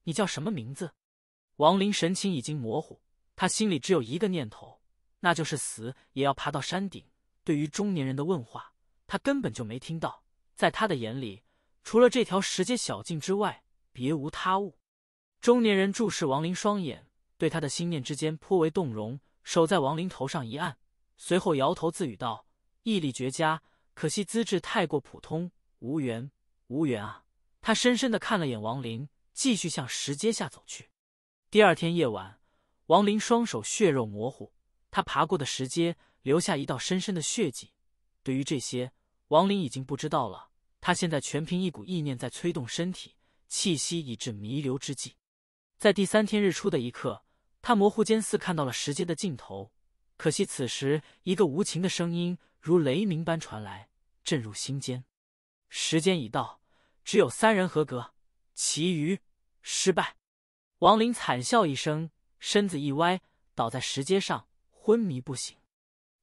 [SPEAKER 1] 你叫什么名字？王林神情已经模糊，他心里只有一个念头，那就是死也要爬到山顶。对于中年人的问话，他根本就没听到。在他的眼里，除了这条石阶小径之外，别无他物。中年人注视王林双眼，对他的心念之间颇为动容，手在王林头上一按，随后摇头自语道：“毅力绝佳，可惜资质太过普通，无缘，无缘啊！”他深深的看了眼王林。继续向石阶下走去。第二天夜晚，王林双手血肉模糊，他爬过的石阶留下一道深深的血迹。对于这些，王林已经不知道了。他现在全凭一股意念在催动身体，气息已至弥留之际。在第三天日出的一刻，他模糊间似看到了石阶的尽头。可惜此时，一个无情的声音如雷鸣般传来，震入心间：“时间已到，只有三人合格。”其余失败，王林惨笑一声，身子一歪，倒在石阶上，昏迷不醒。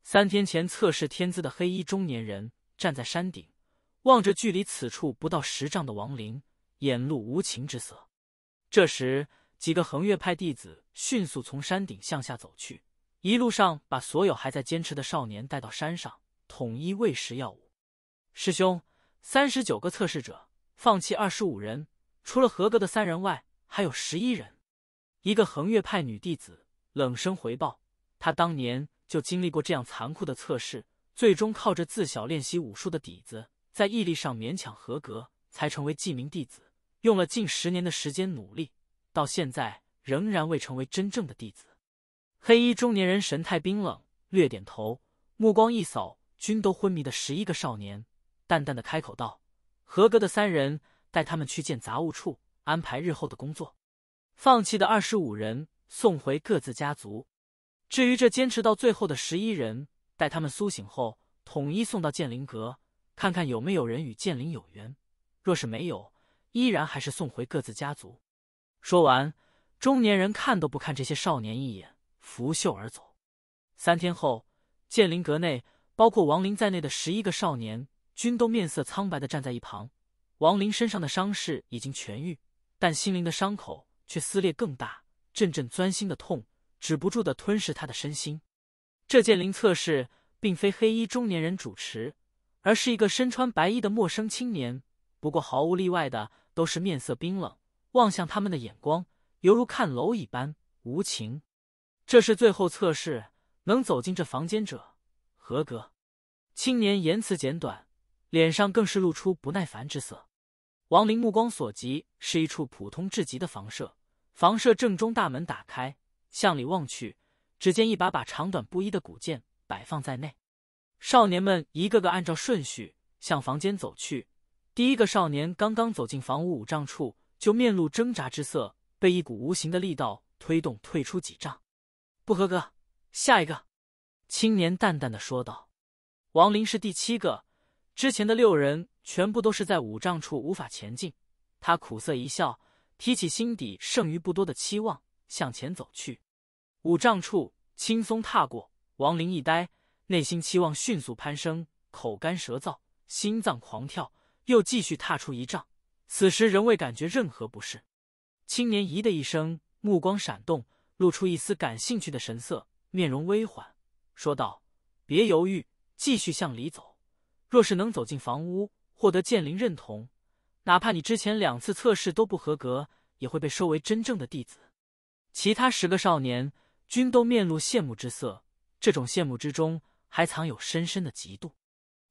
[SPEAKER 1] 三天前测试天资的黑衣中年人站在山顶，望着距离此处不到十丈的王林，眼露无情之色。这时，几个恒岳派弟子迅速从山顶向下走去，一路上把所有还在坚持的少年带到山上，统一喂食药物。师兄，三十九个测试者，放弃二十五人。除了合格的三人外，还有十一人。一个恒月派女弟子冷声回报：“她当年就经历过这样残酷的测试，最终靠着自小练习武术的底子，在毅力上勉强合格，才成为记名弟子。用了近十年的时间努力，到现在仍然未成为真正的弟子。”黑衣中年人神态冰冷，略点头，目光一扫，均都昏迷的十一个少年，淡淡的开口道：“合格的三人。”带他们去见杂物处，安排日后的工作。放弃的二十五人送回各自家族。至于这坚持到最后的十一人，待他们苏醒后，统一送到剑灵阁，看看有没有人与剑灵有缘。若是没有，依然还是送回各自家族。说完，中年人看都不看这些少年一眼，拂袖而走。三天后，剑灵阁内，包括王林在内的十一个少年，均都面色苍白的站在一旁。王林身上的伤势已经痊愈，但心灵的伤口却撕裂更大，阵阵钻心的痛止不住的吞噬他的身心。这剑灵测试并非黑衣中年人主持，而是一个身穿白衣的陌生青年。不过毫无例外的，都是面色冰冷，望向他们的眼光犹如看蝼蚁般无情。这是最后测试，能走进这房间者合格。青年言辞简短，脸上更是露出不耐烦之色。王林目光所及是一处普通至极的房舍，房舍正中大门打开，向里望去，只见一把把长短不一的古剑摆放在内。少年们一个个按照顺序向房间走去，第一个少年刚刚走进房屋五丈处，就面露挣扎之色，被一股无形的力道推动退出几丈，不合格，下一个。青年淡淡的说道。王林是第七个，之前的六人。全部都是在五丈处无法前进。他苦涩一笑，提起心底剩余不多的期望，向前走去。五丈处轻松踏过，王林一呆，内心期望迅速攀升，口干舌燥，心脏狂跳，又继续踏出一丈。此时仍未感觉任何不适。青年咦的一声，目光闪动，露出一丝感兴趣的神色，面容微缓，说道：“别犹豫，继续向里走。若是能走进房屋。”获得剑灵认同，哪怕你之前两次测试都不合格，也会被收为真正的弟子。其他十个少年均都面露羡慕之色，这种羡慕之中还藏有深深的嫉妒。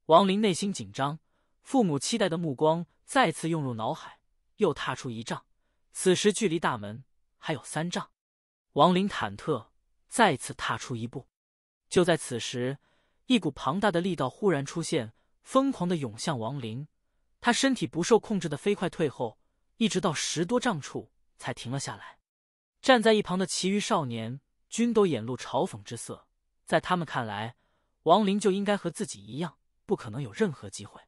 [SPEAKER 1] 王林内心紧张，父母期待的目光再次涌入脑海，又踏出一丈。此时距离大门还有三丈，王林忐忑，再次踏出一步。就在此时，一股庞大的力道忽然出现。疯狂的涌向王林，他身体不受控制的飞快退后，一直到十多丈处才停了下来。站在一旁的其余少年均都眼露嘲讽之色，在他们看来，王林就应该和自己一样，不可能有任何机会。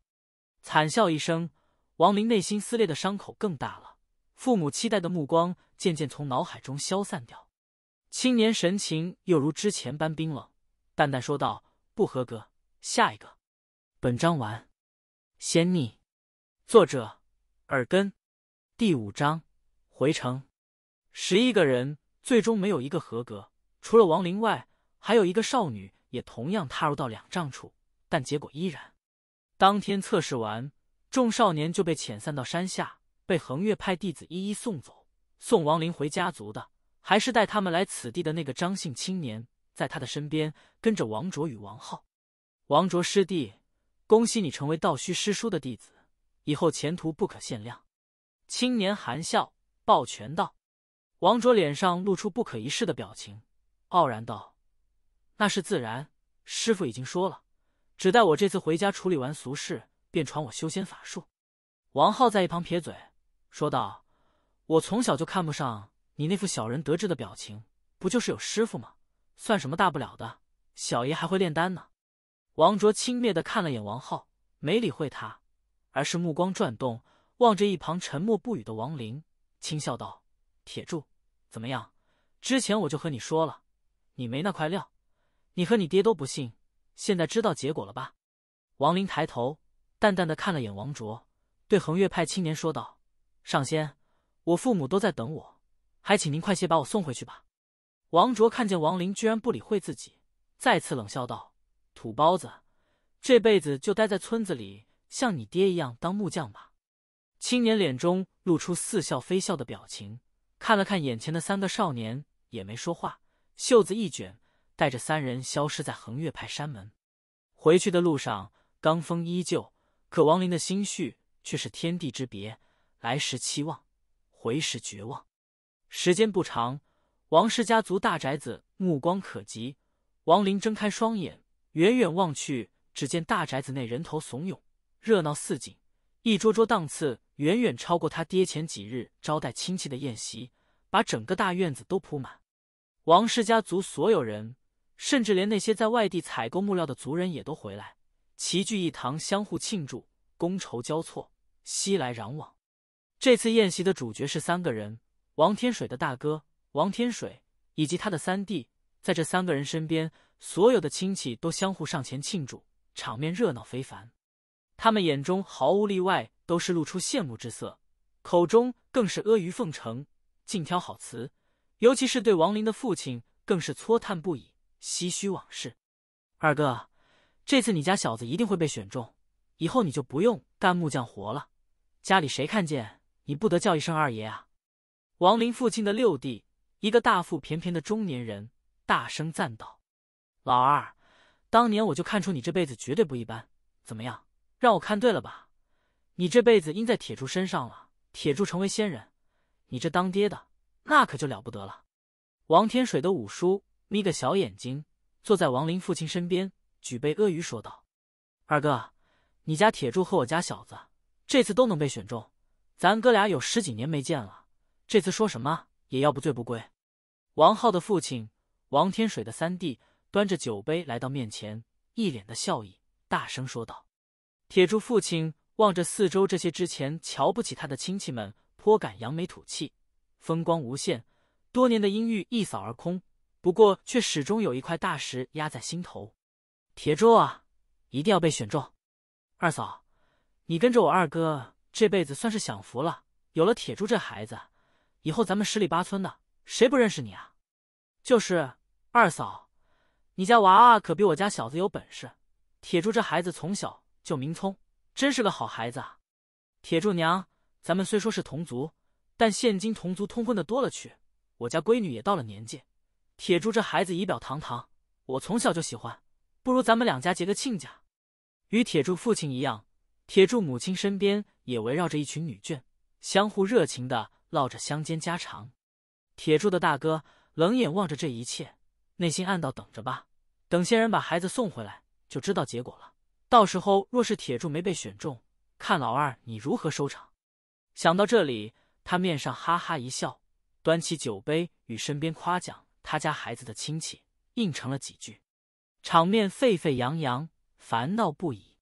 [SPEAKER 1] 惨笑一声，王林内心撕裂的伤口更大了。父母期待的目光渐渐从脑海中消散掉，青年神情又如之前般冰冷，淡淡说道：“不合格，下一个。”本章完，仙逆，作者耳根，第五章回城。十一个人最终没有一个合格，除了王林外，还有一个少女也同样踏入到两丈处，但结果依然。当天测试完，众少年就被遣散到山下，被恒月派弟子一一送走。送王林回家族的，还是带他们来此地的那个张姓青年，在他的身边跟着王卓与王浩，王卓师弟。恭喜你成为道虚师叔的弟子，以后前途不可限量。青年含笑抱拳道：“王卓脸上露出不可一世的表情，傲然道：‘那是自然，师傅已经说了，只待我这次回家处理完俗事，便传我修仙法术。’”王浩在一旁撇嘴说道：“我从小就看不上你那副小人得志的表情，不就是有师傅吗？算什么大不了的？小爷还会炼丹呢。”王卓轻蔑的看了眼王浩，没理会他，而是目光转动，望着一旁沉默不语的王林，轻笑道：“铁柱怎么样？之前我就和你说了，你没那块料，你和你爹都不信，现在知道结果了吧？”王林抬头，淡淡的看了眼王卓，对恒月派青年说道：“上仙，我父母都在等我，还请您快些把我送回去吧。”王卓看见王林居然不理会自己，再次冷笑道。土包子，这辈子就待在村子里，像你爹一样当木匠吧。青年脸中露出似笑非笑的表情，看了看眼前的三个少年，也没说话，袖子一卷，带着三人消失在恒岳派山门。回去的路上，罡风依旧，可王林的心绪却是天地之别。来时期望，回时绝望。时间不长，王氏家族大宅子目光可及，王林睁开双眼。远远望去，只见大宅子内人头怂涌，热闹似锦。一桌桌档次远远超过他爹前几日招待亲戚的宴席，把整个大院子都铺满。王氏家族所有人，甚至连那些在外地采购木料的族人也都回来，齐聚一堂，相互庆祝，觥筹交错，熙来攘往。这次宴席的主角是三个人：王天水的大哥王天水，以及他的三弟。在这三个人身边。所有的亲戚都相互上前庆祝，场面热闹非凡。他们眼中毫无例外都是露出羡慕之色，口中更是阿谀奉承，尽挑好词。尤其是对王林的父亲，更是搓叹不已，唏嘘往事。二哥，这次你家小子一定会被选中，以后你就不用干木匠活了。家里谁看见你不得叫一声二爷啊？王林父亲的六弟，一个大腹便便的中年人，大声赞道。老二，当年我就看出你这辈子绝对不一般，怎么样，让我看对了吧？你这辈子应在铁柱身上了，铁柱成为仙人，你这当爹的那可就了不得了。王天水的五叔眯个小眼睛，坐在王林父亲身边，举杯阿谀说道：“二哥，你家铁柱和我家小子这次都能被选中，咱哥俩有十几年没见了，这次说什么也要不醉不归。”王浩的父亲，王天水的三弟。端着酒杯来到面前，一脸的笑意，大声说道：“铁柱，父亲望着四周这些之前瞧不起他的亲戚们，颇感扬眉吐气，风光无限。多年的阴郁一扫而空。不过，却始终有一块大石压在心头。铁柱啊，一定要被选中！二嫂，你跟着我二哥，这辈子算是享福了。有了铁柱这孩子，以后咱们十里八村的谁不认识你啊？就是二嫂。”你家娃娃可比我家小子有本事。铁柱这孩子从小就明聪，真是个好孩子。啊！铁柱娘，咱们虽说是同族，但现今同族通婚的多了去。我家闺女也到了年纪，铁柱这孩子仪表堂堂，我从小就喜欢。不如咱们两家结个亲家。与铁柱父亲一样，铁柱母亲身边也围绕着一群女眷，相互热情的唠着乡间家常。铁柱的大哥冷眼望着这一切。内心暗道：“等着吧，等仙人把孩子送回来，就知道结果了。到时候若是铁柱没被选中，看老二你如何收场。”想到这里，他面上哈哈一笑，端起酒杯，与身边夸奖他家孩子的亲戚应承了几句，场面沸沸扬扬，烦恼不已。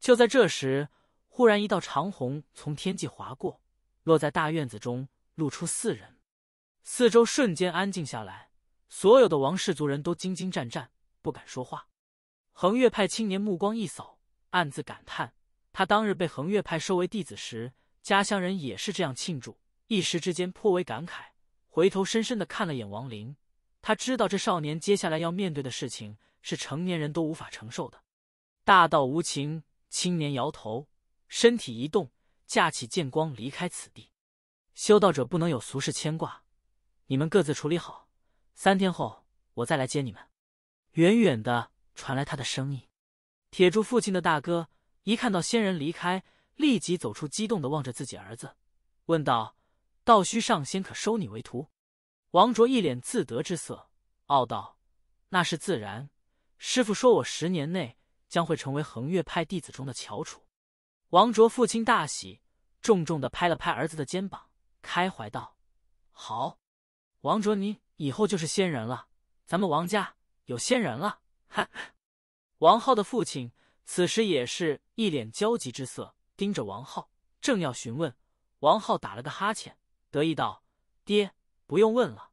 [SPEAKER 1] 就在这时，忽然一道长虹从天际划过，落在大院子中，露出四人。四周瞬间安静下来。所有的王氏族人都兢兢战战，不敢说话。恒岳派青年目光一扫，暗自感叹：他当日被恒岳派收为弟子时，家乡人也是这样庆祝。一时之间颇为感慨，回头深深的看了眼王林，他知道这少年接下来要面对的事情是成年人都无法承受的。大道无情，青年摇头，身体一动，架起剑光离开此地。修道者不能有俗世牵挂，你们各自处理好。三天后，我再来接你们。远远的传来他的声音。铁柱父亲的大哥一看到仙人离开，立即走出，激动的望着自己儿子，问道：“道虚上仙可收你为徒？”王卓一脸自得之色，傲道：“那是自然，师傅说我十年内将会成为恒月派弟子中的翘楚。”王卓父亲大喜，重重的拍了拍儿子的肩膀，开怀道：“好，王卓，你。”以后就是仙人了，咱们王家有仙人了！哈王浩的父亲此时也是一脸焦急之色，盯着王浩，正要询问，王浩打了个哈欠，得意道：“爹，不用问了，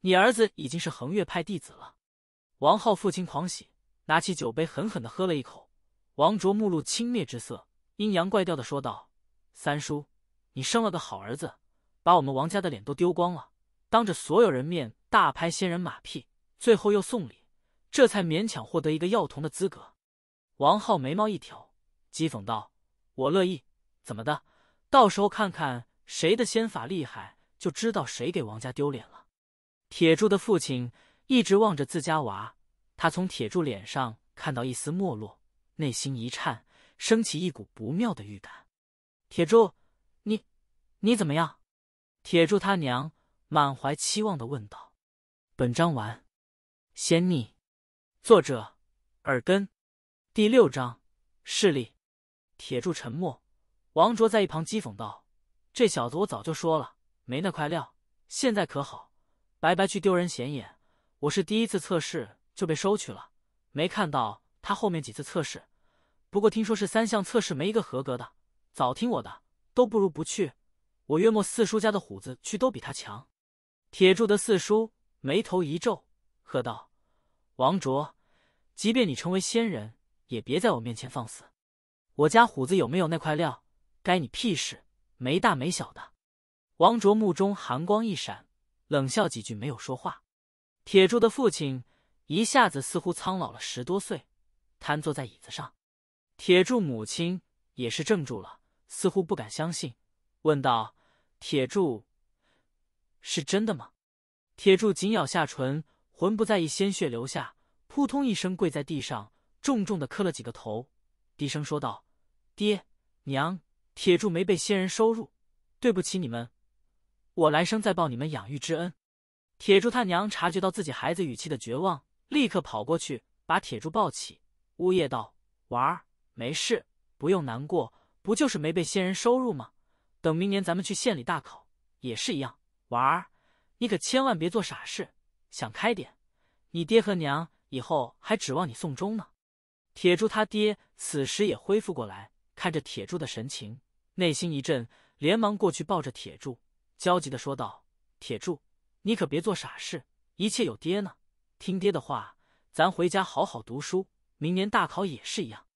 [SPEAKER 1] 你儿子已经是恒岳派弟子了。”王浩父亲狂喜，拿起酒杯狠狠的喝了一口。王卓目露轻蔑之色，阴阳怪调的说道：“三叔，你生了个好儿子，把我们王家的脸都丢光了。”当着所有人面大拍仙人马屁，最后又送礼，这才勉强获得一个药童的资格。王浩眉毛一挑，讥讽道：“我乐意，怎么的？到时候看看谁的仙法厉害，就知道谁给王家丢脸了。”铁柱的父亲一直望着自家娃，他从铁柱脸上看到一丝没落，内心一颤，升起一股不妙的预感。“铁柱，你，你怎么样？”铁柱他娘。满怀期望的问道：“本章完，仙逆，作者耳根，第六章势力。”铁柱沉默，王卓在一旁讥讽道：“这小子，我早就说了没那块料，现在可好，白白去丢人显眼。我是第一次测试就被收取了，没看到他后面几次测试。不过听说是三项测试没一个合格的，早听我的都不如不去。我约莫四叔家的虎子去都比他强。”铁柱的四叔眉头一皱，喝道：“王卓，即便你成为仙人，也别在我面前放肆！我家虎子有没有那块料，该你屁事！没大没小的！”王卓目中寒光一闪，冷笑几句，没有说话。铁柱的父亲一下子似乎苍老了十多岁，瘫坐在椅子上。铁柱母亲也是怔住了，似乎不敢相信，问道：“铁柱？”是真的吗？铁柱紧咬下唇，魂不在意，鲜血流下，扑通一声跪在地上，重重的磕了几个头，低声说道：“爹娘，铁柱没被仙人收入，对不起你们，我来生再报你们养育之恩。”铁柱他娘察觉到自己孩子语气的绝望，立刻跑过去把铁柱抱起，呜咽道：“娃儿没事，不用难过，不就是没被仙人收入吗？等明年咱们去县里大考也是一样。”娃儿，你可千万别做傻事，想开点。你爹和娘以后还指望你送终呢。铁柱他爹此时也恢复过来，看着铁柱的神情，内心一震，连忙过去抱着铁柱，焦急的说道：“铁柱，你可别做傻事，一切有爹呢。听爹的话，咱回家好好读书，明年大考也是一样。”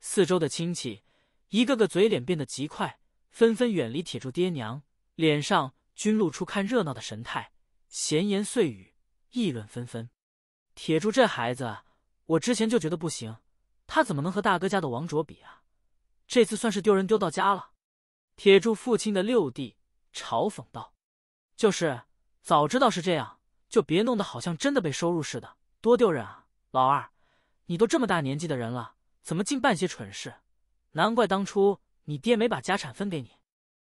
[SPEAKER 1] 四周的亲戚一个个嘴脸变得极快，纷纷远离铁柱爹娘，脸上。均露出看热闹的神态，闲言碎语，议论纷纷。铁柱这孩子，我之前就觉得不行，他怎么能和大哥家的王卓比啊？这次算是丢人丢到家了。铁柱父亲的六弟嘲讽道：“就是，早知道是这样，就别弄得好像真的被收入似的，多丢人啊！”老二，你都这么大年纪的人了，怎么净办些蠢事？难怪当初你爹没把家产分给你。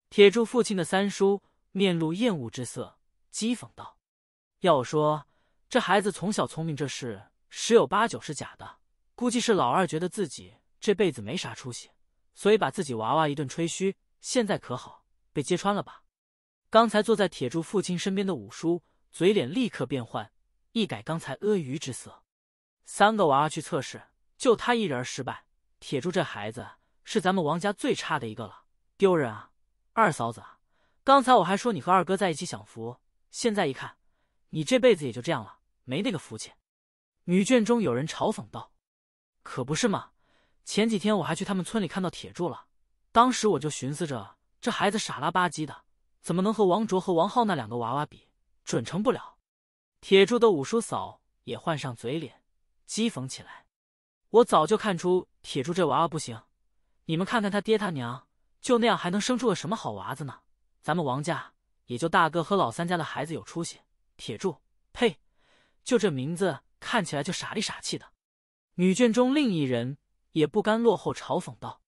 [SPEAKER 1] 铁柱父亲的三叔。面露厌恶之色，讥讽道：“要我说，这孩子从小聪明这事十有八九是假的，估计是老二觉得自己这辈子没啥出息，所以把自己娃娃一顿吹嘘。现在可好，被揭穿了吧？”刚才坐在铁柱父亲身边的五叔嘴脸立刻变换，一改刚才阿谀之色。三个娃娃去测试，就他一人失败。铁柱这孩子是咱们王家最差的一个了，丢人啊，二嫂子。刚才我还说你和二哥在一起享福，现在一看，你这辈子也就这样了，没那个福气。女眷中有人嘲讽道：“可不是嘛，前几天我还去他们村里看到铁柱了，当时我就寻思着，这孩子傻了吧唧的，怎么能和王卓和王浩那两个娃娃比，准成不了。”铁柱的五叔嫂也换上嘴脸，讥讽起来：“我早就看出铁柱这娃娃不行，你们看看他爹他娘，就那样还能生出个什么好娃子呢？”咱们王家也就大哥和老三家的孩子有出息，铁柱，呸！就这名字看起来就傻里傻气的。女眷中另一人也不甘落后，嘲讽道：“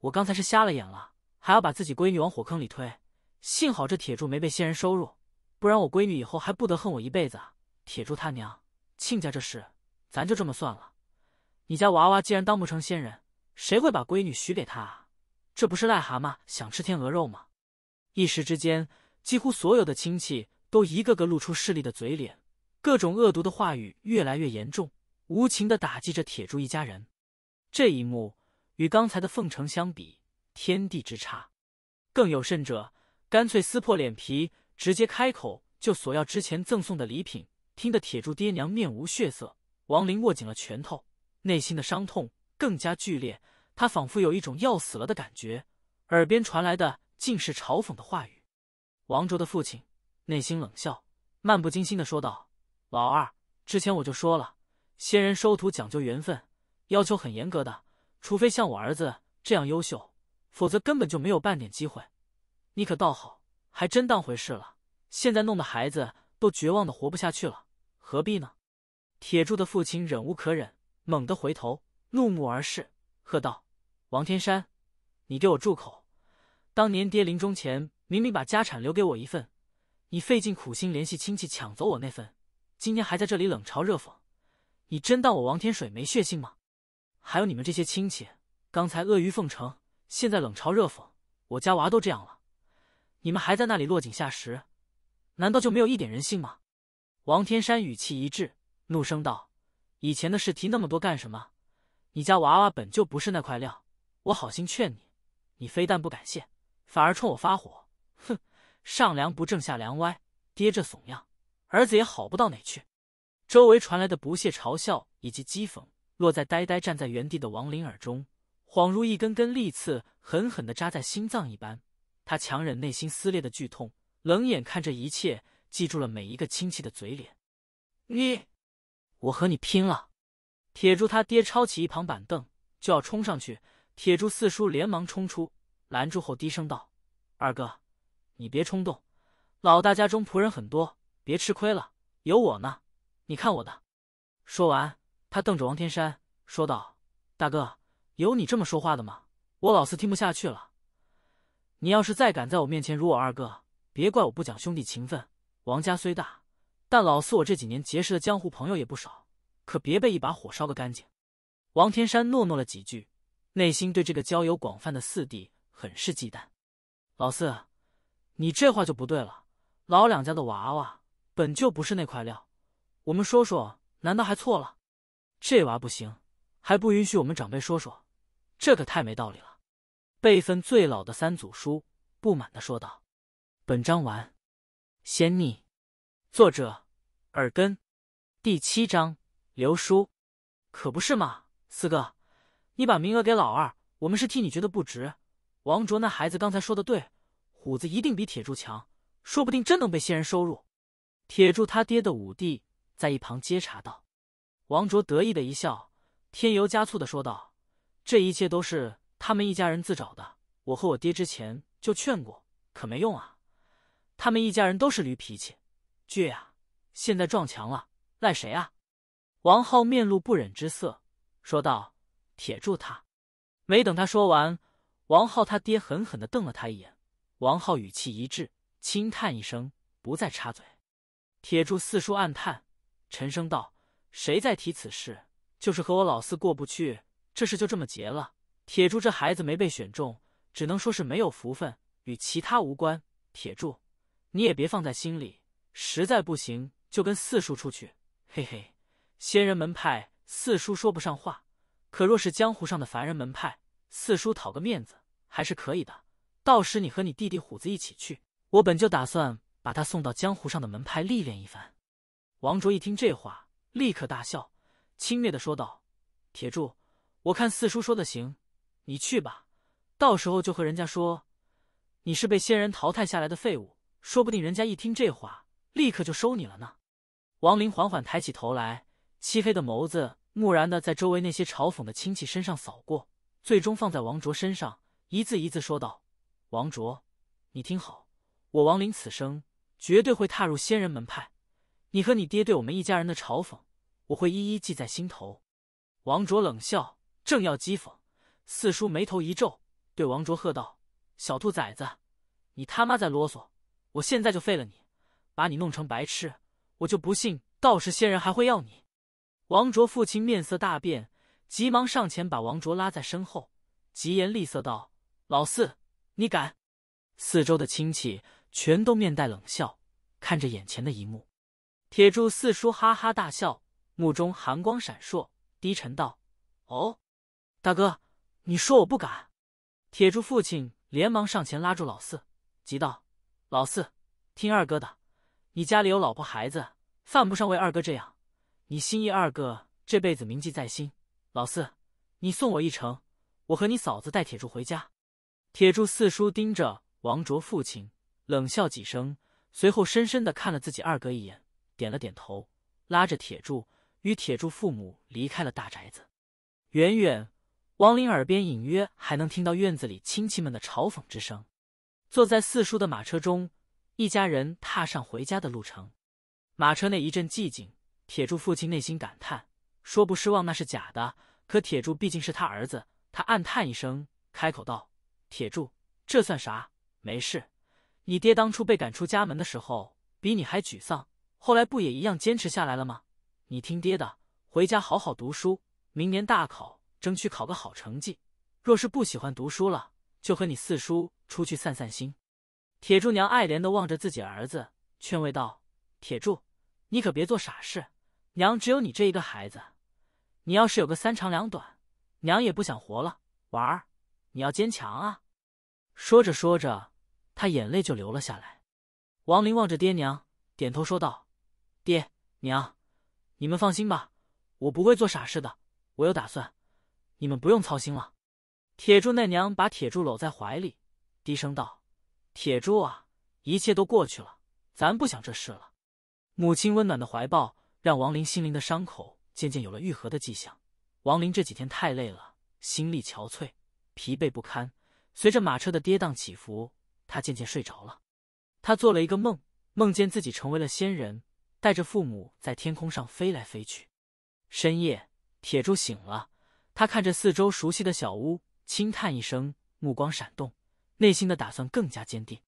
[SPEAKER 1] 我刚才是瞎了眼了，还要把自己闺女往火坑里推。幸好这铁柱没被仙人收入，不然我闺女以后还不得恨我一辈子。铁柱他娘，亲家这事咱就这么算了。你家娃娃既然当不成仙人，谁会把闺女许给他？啊？这不是癞蛤蟆想吃天鹅肉吗？”一时之间，几乎所有的亲戚都一个个露出势利的嘴脸，各种恶毒的话语越来越严重，无情的打击着铁柱一家人。这一幕与刚才的奉承相比，天地之差。更有甚者，干脆撕破脸皮，直接开口就索要之前赠送的礼品，听得铁柱爹娘面无血色。王林握紧了拳头，内心的伤痛更加剧烈，他仿佛有一种要死了的感觉。耳边传来的。尽是嘲讽的话语。王卓的父亲内心冷笑，漫不经心的说道：“老二，之前我就说了，仙人收徒讲究缘分，要求很严格的，除非像我儿子这样优秀，否则根本就没有半点机会。你可倒好，还真当回事了，现在弄得孩子都绝望的活不下去了，何必呢？”铁柱的父亲忍无可忍，猛地回头，怒目而视，喝道：“王天山，你给我住口！”当年爹临终前明明把家产留给我一份，你费尽苦心联系亲戚抢走我那份，今天还在这里冷嘲热讽，你真当我王天水没血性吗？还有你们这些亲戚，刚才阿谀奉承，现在冷嘲热讽，我家娃都这样了，你们还在那里落井下石，难道就没有一点人性吗？王天山语气一滞，怒声道：“以前的事提那么多干什么？你家娃娃本就不是那块料，我好心劝你，你非但不感谢。”反而冲我发火，哼，上梁不正下梁歪，爹这怂样，儿子也好不到哪去。周围传来的不屑嘲笑以及讥讽，落在呆呆站在原地的王林耳中，恍如一根根利刺，狠狠地扎在心脏一般。他强忍内心撕裂的剧痛，冷眼看这一切，记住了每一个亲戚的嘴脸。你，我和你拼了！铁柱他爹抄起一旁板凳就要冲上去，铁柱四叔连忙冲出。拦住后低声道：“二哥，你别冲动，老大家中仆人很多，别吃亏了，有我呢。你看我的。”说完，他瞪着王天山说道：“大哥，有你这么说话的吗？我老四听不下去了。你要是再敢在我面前辱我二哥，别怪我不讲兄弟情分。王家虽大，但老四我这几年结识的江湖朋友也不少，可别被一把火烧个干净。”王天山诺诺了几句，内心对这个交友广泛的四弟。很是忌惮，老四，你这话就不对了。老两家的娃娃本就不是那块料，我们说说，难道还错了？这娃不行，还不允许我们长辈说说，这可太没道理了。辈分最老的三祖叔不满的说道。本章完。仙逆，作者：耳根，第七章。刘叔，可不是嘛，四哥，你把名额给老二，我们是替你觉得不值。王卓那孩子刚才说的对，虎子一定比铁柱强，说不定真能被仙人收入。铁柱他爹的五弟在一旁接茬道：“王卓得意的一笑，添油加醋的说道：这一切都是他们一家人自找的。我和我爹之前就劝过，可没用啊！他们一家人都是驴脾气，倔啊！现在撞墙了，赖谁啊？”王浩面露不忍之色，说道：“铁柱他……”没等他说完。王浩他爹狠狠的瞪了他一眼，王浩语气一滞，轻叹一声，不再插嘴。铁柱四叔暗叹，沉声道：“谁在提此事，就是和我老四过不去，这事就这么结了。”铁柱这孩子没被选中，只能说是没有福分，与其他无关。铁柱，你也别放在心里，实在不行就跟四叔出去。嘿嘿，仙人门派四叔说不上话，可若是江湖上的凡人门派……四叔讨个面子还是可以的，到时你和你弟弟虎子一起去。我本就打算把他送到江湖上的门派历练一番。王卓一听这话，立刻大笑，轻蔑的说道：“铁柱，我看四叔说的行，你去吧。到时候就和人家说你是被仙人淘汰下来的废物，说不定人家一听这话，立刻就收你了呢。”王林缓缓抬起头来，漆黑的眸子木然的在周围那些嘲讽的亲戚身上扫过。最终放在王卓身上，一字一字说道：“王卓，你听好，我王林此生绝对会踏入仙人门派。你和你爹对我们一家人的嘲讽，我会一一记在心头。”王卓冷笑，正要讥讽，四叔眉头一皱，对王卓喝道：“小兔崽子，你他妈在啰嗦！我现在就废了你，把你弄成白痴！我就不信道士仙人还会要你！”王卓父亲面色大变。急忙上前把王卓拉在身后，疾言厉色道：“老四，你敢！”四周的亲戚全都面带冷笑，看着眼前的一幕。铁柱四叔哈哈大笑，目中寒光闪烁，低沉道：“哦，大哥，你说我不敢？”铁柱父亲连忙上前拉住老四，急道：“老四，听二哥的，你家里有老婆孩子，犯不上为二哥这样。你心意，二哥这辈子铭记在心。”老四，你送我一程，我和你嫂子带铁柱回家。铁柱四叔盯着王卓父亲，冷笑几声，随后深深的看了自己二哥一眼，点了点头，拉着铁柱与铁柱父母离开了大宅子。远远，王林耳边隐约还能听到院子里亲戚们的嘲讽之声。坐在四叔的马车中，一家人踏上回家的路程。马车内一阵寂静，铁柱父亲内心感叹。说不失望那是假的，可铁柱毕竟是他儿子，他暗叹一声，开口道：“铁柱，这算啥？没事。你爹当初被赶出家门的时候，比你还沮丧，后来不也一样坚持下来了吗？你听爹的，回家好好读书，明年大考，争取考个好成绩。若是不喜欢读书了，就和你四叔出去散散心。”铁柱娘爱怜的望着自己儿子，劝慰道：“铁柱，你可别做傻事，娘只有你这一个孩子。”你要是有个三长两短，娘也不想活了。娃儿，你要坚强啊！说着说着，他眼泪就流了下来。王林望着爹娘，点头说道：“爹娘，你们放心吧，我不会做傻事的，我有打算，你们不用操心了。”铁柱那娘把铁柱搂在怀里，低声道：“铁柱啊，一切都过去了，咱不想这事了。”母亲温暖的怀抱让王林心灵的伤口。渐渐有了愈合的迹象。王林这几天太累了，心力憔悴，疲惫不堪。随着马车的跌宕起伏，他渐渐睡着了。他做了一个梦，梦见自己成为了仙人，带着父母在天空上飞来飞去。深夜，铁柱醒了，他看着四周熟悉的小屋，轻叹一声，目光闪动，内心的打算更加坚定。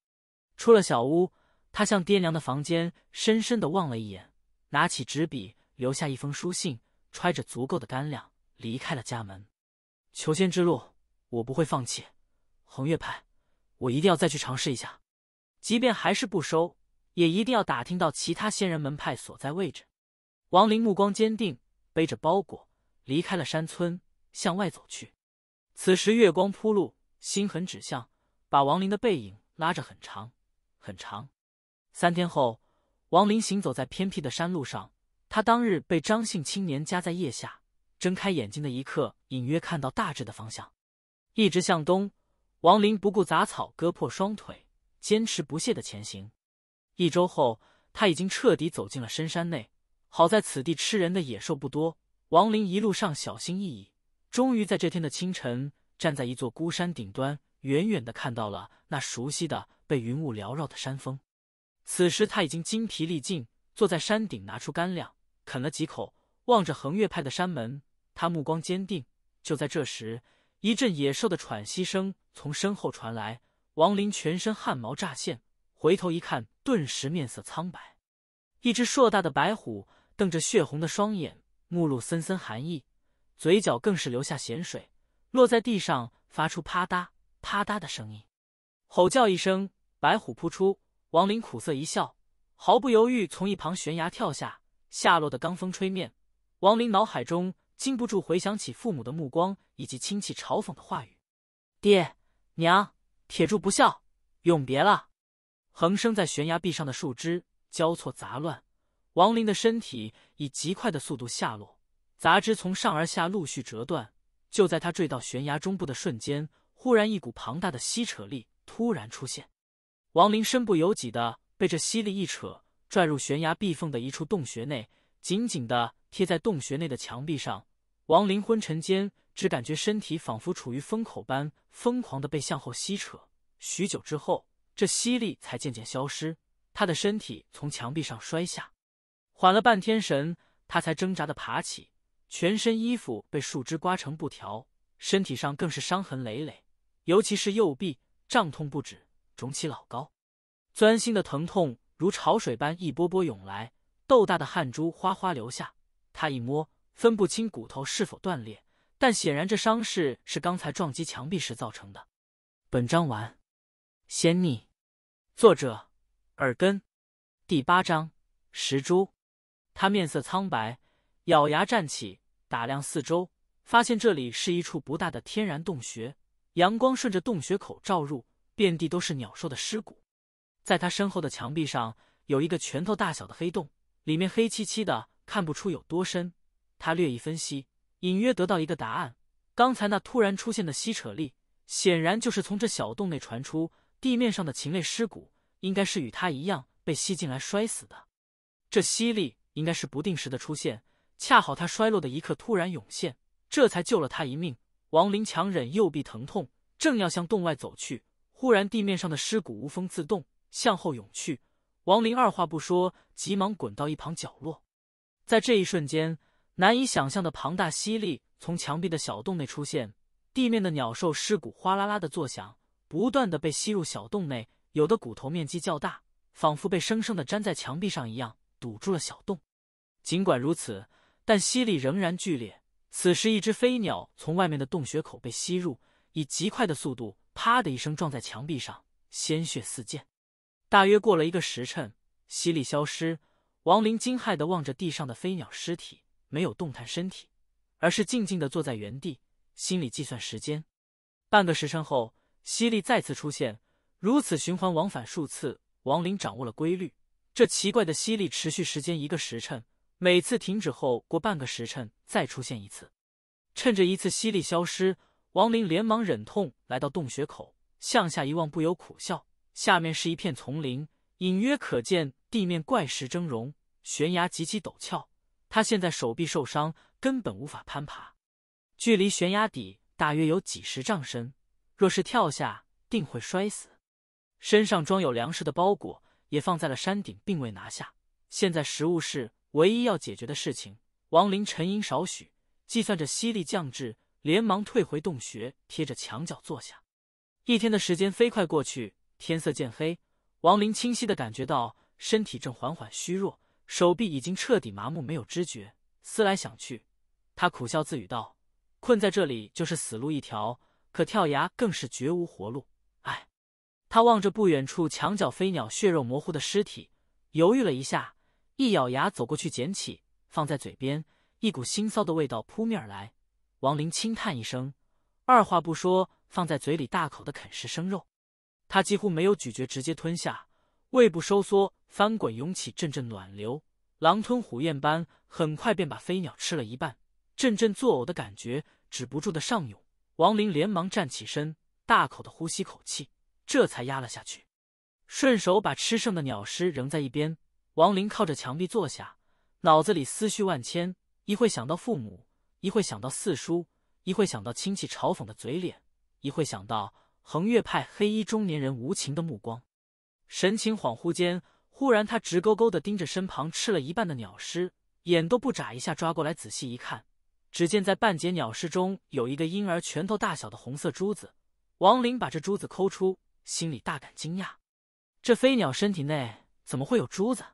[SPEAKER 1] 出了小屋，他向爹娘的房间深深的望了一眼，拿起纸笔。留下一封书信，揣着足够的干粮，离开了家门。求仙之路，我不会放弃。恒岳派，我一定要再去尝试一下，即便还是不收，也一定要打听到其他仙人门派所在位置。王林目光坚定，背着包裹离开了山村，向外走去。此时月光铺路，星痕指向，把王林的背影拉着很长，很长。三天后，王林行走在偏僻的山路上。他当日被张姓青年夹在腋下，睁开眼睛的一刻，隐约看到大致的方向，一直向东。王林不顾杂草割破双腿，坚持不懈地前行。一周后，他已经彻底走进了深山内。好在此地吃人的野兽不多，王林一路上小心翼翼。终于在这天的清晨，站在一座孤山顶端，远远的看到了那熟悉的被云雾缭绕的山峰。此时他已经精疲力尽，坐在山顶，拿出干粮。啃了几口，望着恒岳派的山门，他目光坚定。就在这时，一阵野兽的喘息声从身后传来，王林全身汗毛乍现，回头一看，顿时面色苍白。一只硕大的白虎瞪着血红的双眼，目露森森寒意，嘴角更是留下咸水，落在地上发出啪嗒啪嗒的声音。吼叫一声，白虎扑出，王林苦涩一笑，毫不犹豫从一旁悬崖跳下。下落的罡风吹面，王林脑海中禁不住回想起父母的目光以及亲戚嘲讽的话语。爹娘，铁柱不孝，永别了。横生在悬崖壁上的树枝交错杂乱，王林的身体以极快的速度下落，杂枝从上而下陆续折断。就在他坠到悬崖中部的瞬间，忽然一股庞大的吸扯力突然出现，王林身不由己的被这吸力一扯。拽入悬崖壁缝的一处洞穴内，紧紧地贴在洞穴内的墙壁上。王林昏沉间，只感觉身体仿佛处于风口般，疯狂地被向后吸扯。许久之后，这吸力才渐渐消失，他的身体从墙壁上摔下，缓了半天神，他才挣扎地爬起，全身衣服被树枝刮成布条，身体上更是伤痕累累，尤其是右臂胀痛不止，肿起老高，钻心的疼痛。如潮水般一波波涌来，豆大的汗珠哗哗流下。他一摸，分不清骨头是否断裂，但显然这伤势是刚才撞击墙壁时造成的。本章完。仙逆，作者：耳根。第八章：石珠。他面色苍白，咬牙站起，打量四周，发现这里是一处不大的天然洞穴。阳光顺着洞穴口照入，遍地都是鸟兽的尸骨。在他身后的墙壁上有一个拳头大小的黑洞，里面黑漆漆的，看不出有多深。他略一分析，隐约得到一个答案：刚才那突然出现的吸扯力，显然就是从这小洞内传出。地面上的禽类尸骨，应该是与他一样被吸进来摔死的。这吸力应该是不定时的出现，恰好他摔落的一刻突然涌现，这才救了他一命。王林强忍右臂疼痛，正要向洞外走去，忽然地面上的尸骨无风自动。向后涌去，王林二话不说，急忙滚到一旁角落。在这一瞬间，难以想象的庞大吸力从墙壁的小洞内出现，地面的鸟兽尸骨哗啦啦的作响，不断的被吸入小洞内。有的骨头面积较大，仿佛被生生的粘在墙壁上一样，堵住了小洞。尽管如此，但吸力仍然剧烈。此时，一只飞鸟从外面的洞穴口被吸入，以极快的速度，啪的一声撞在墙壁上，鲜血四溅。大约过了一个时辰，吸力消失。王林惊骇的望着地上的飞鸟尸体，没有动弹身体，而是静静的坐在原地，心里计算时间。半个时辰后，吸力再次出现，如此循环往返数次。王林掌握了规律，这奇怪的吸力持续时间一个时辰，每次停止后过半个时辰再出现一次。趁着一次吸力消失，王林连忙忍痛来到洞穴口，向下一望，不由苦笑。下面是一片丛林，隐约可见地面怪石峥嵘，悬崖极其陡峭。他现在手臂受伤，根本无法攀爬。距离悬崖底大约有几十丈深，若是跳下，定会摔死。身上装有粮食的包裹也放在了山顶，并未拿下。现在食物是唯一要解决的事情。王林沉吟少许，计算着吸力降至，连忙退回洞穴，贴着墙角坐下。一天的时间飞快过去。天色渐黑，王林清晰的感觉到身体正缓缓虚弱，手臂已经彻底麻木，没有知觉。思来想去，他苦笑自语道：“困在这里就是死路一条，可跳崖更是绝无活路。”哎，他望着不远处墙角飞鸟血肉模糊的尸体，犹豫了一下，一咬牙走过去捡起，放在嘴边，一股腥臊的味道扑面而来。王林轻叹一声，二话不说，放在嘴里大口的啃食生肉。他几乎没有咀嚼，直接吞下，胃部收缩、翻滚、涌起阵阵暖流，狼吞虎咽般，很快便把飞鸟吃了一半。阵阵作呕的感觉止不住的上涌，王林连忙站起身，大口的呼吸口气，这才压了下去。顺手把吃剩的鸟尸扔在一边，王林靠着墙壁坐下，脑子里思绪万千：一会想到父母，一会想到四叔，一会想到亲戚嘲讽的嘴脸，一会想到……恒越派黑衣中年人无情的目光，神情恍惚间，忽然他直勾勾的盯着身旁吃了一半的鸟尸，眼都不眨一下抓过来仔细一看，只见在半截鸟尸中有一个婴儿拳头大小的红色珠子。王林把这珠子抠出，心里大感惊讶：这飞鸟身体内怎么会有珠子？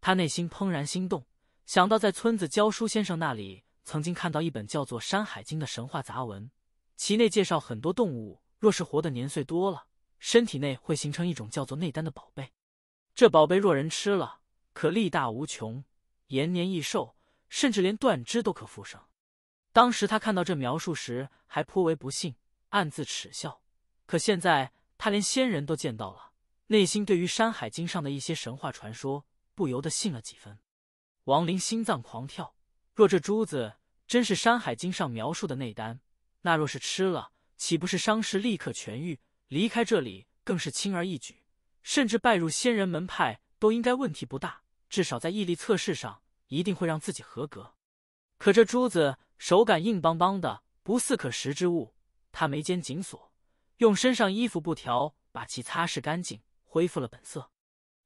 [SPEAKER 1] 他内心怦然心动，想到在村子教书先生那里曾经看到一本叫做《山海经》的神话杂文，其内介绍很多动物。若是活的年岁多了，身体内会形成一种叫做内丹的宝贝。这宝贝若人吃了，可力大无穷，延年益寿，甚至连断肢都可复生。当时他看到这描述时还颇为不信，暗自耻笑。可现在他连仙人都见到了，内心对于《山海经》上的一些神话传说不由得信了几分。王林心脏狂跳，若这珠子真是《山海经》上描述的内丹，那若是吃了，岂不是伤势立刻痊愈，离开这里更是轻而易举，甚至拜入仙人门派都应该问题不大，至少在毅力测试上一定会让自己合格。可这珠子手感硬邦邦的，不似可食之物。他眉间紧锁，用身上衣服布条把其擦拭干净，恢复了本色。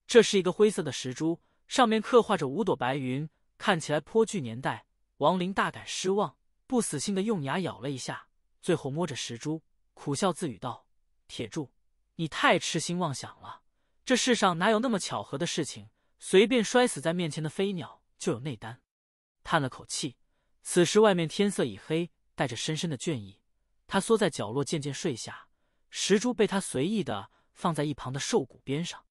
[SPEAKER 1] 这是一个灰色的石珠，上面刻画着五朵白云，看起来颇具年代。王林大感失望，不死心的用牙咬了一下。最后摸着石珠，苦笑自语道：“铁柱，你太痴心妄想了，这世上哪有那么巧合的事情？随便摔死在面前的飞鸟就有内丹。”叹了口气，此时外面天色已黑，带着深深的倦意，他缩在角落渐渐睡下。石珠被他随意的放在一旁的兽骨边上。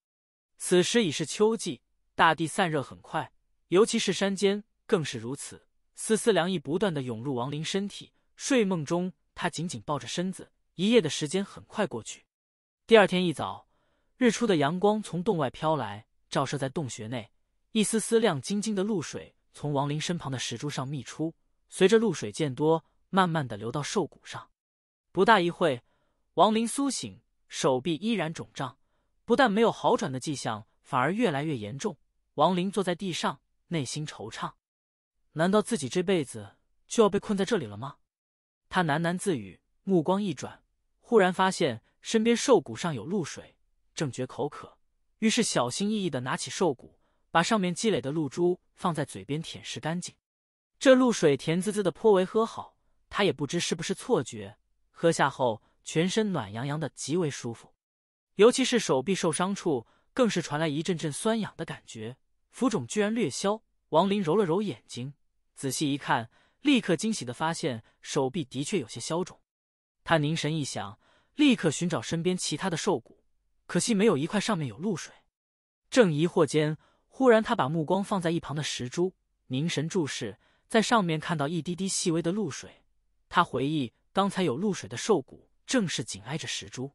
[SPEAKER 1] 此时已是秋季，大地散热很快，尤其是山间更是如此，丝丝凉意不断的涌入王林身体。睡梦中。他紧紧抱着身子，一夜的时间很快过去。第二天一早，日出的阳光从洞外飘来，照射在洞穴内，一丝丝亮晶晶的露水从王林身旁的石柱上泌出，随着露水渐多，慢慢的流到兽骨上。不大一会，王林苏醒，手臂依然肿胀，不但没有好转的迹象，反而越来越严重。王林坐在地上，内心惆怅：难道自己这辈子就要被困在这里了吗？他喃喃自语，目光一转，忽然发现身边兽骨上有露水，正觉口渴，于是小心翼翼的拿起兽骨，把上面积累的露珠放在嘴边舔食干净。这露水甜滋滋的，颇为喝好。他也不知是不是错觉，喝下后全身暖洋洋的，极为舒服。尤其是手臂受伤处，更是传来一阵阵酸痒的感觉，浮肿居然略消。王林揉了揉眼睛，仔细一看。立刻惊喜的发现手臂的确有些消肿，他凝神一想，立刻寻找身边其他的兽骨，可惜没有一块上面有露水。正疑惑间，忽然他把目光放在一旁的石珠，凝神注视，在上面看到一滴滴细微的露水。他回忆刚才有露水的兽骨正是紧挨着石珠，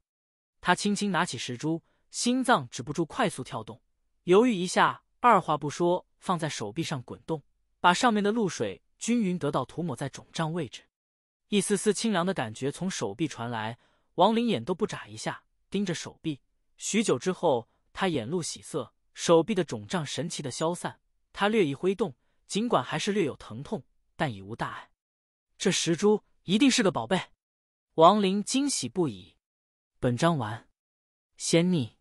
[SPEAKER 1] 他轻轻拿起石珠，心脏止不住快速跳动，犹豫一下，二话不说放在手臂上滚动，把上面的露水。均匀得到涂抹在肿胀位置，一丝丝清凉的感觉从手臂传来。王林眼都不眨一下，盯着手臂。许久之后，他眼露喜色，手臂的肿胀神奇的消散。他略一挥动，尽管还是略有疼痛，但已无大碍。这石珠一定是个宝贝。王林惊喜不已。本章完。仙逆，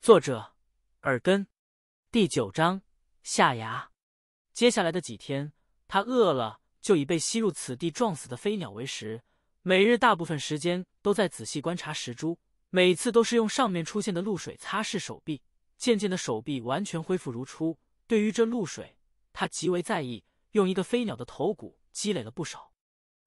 [SPEAKER 1] 作者：耳根。第九章下牙。接下来的几天。他饿了，就以被吸入此地撞死的飞鸟为食。每日大部分时间都在仔细观察石珠，每次都是用上面出现的露水擦拭手臂，渐渐的手臂完全恢复如初。对于这露水，他极为在意，用一个飞鸟的头骨积累了不少。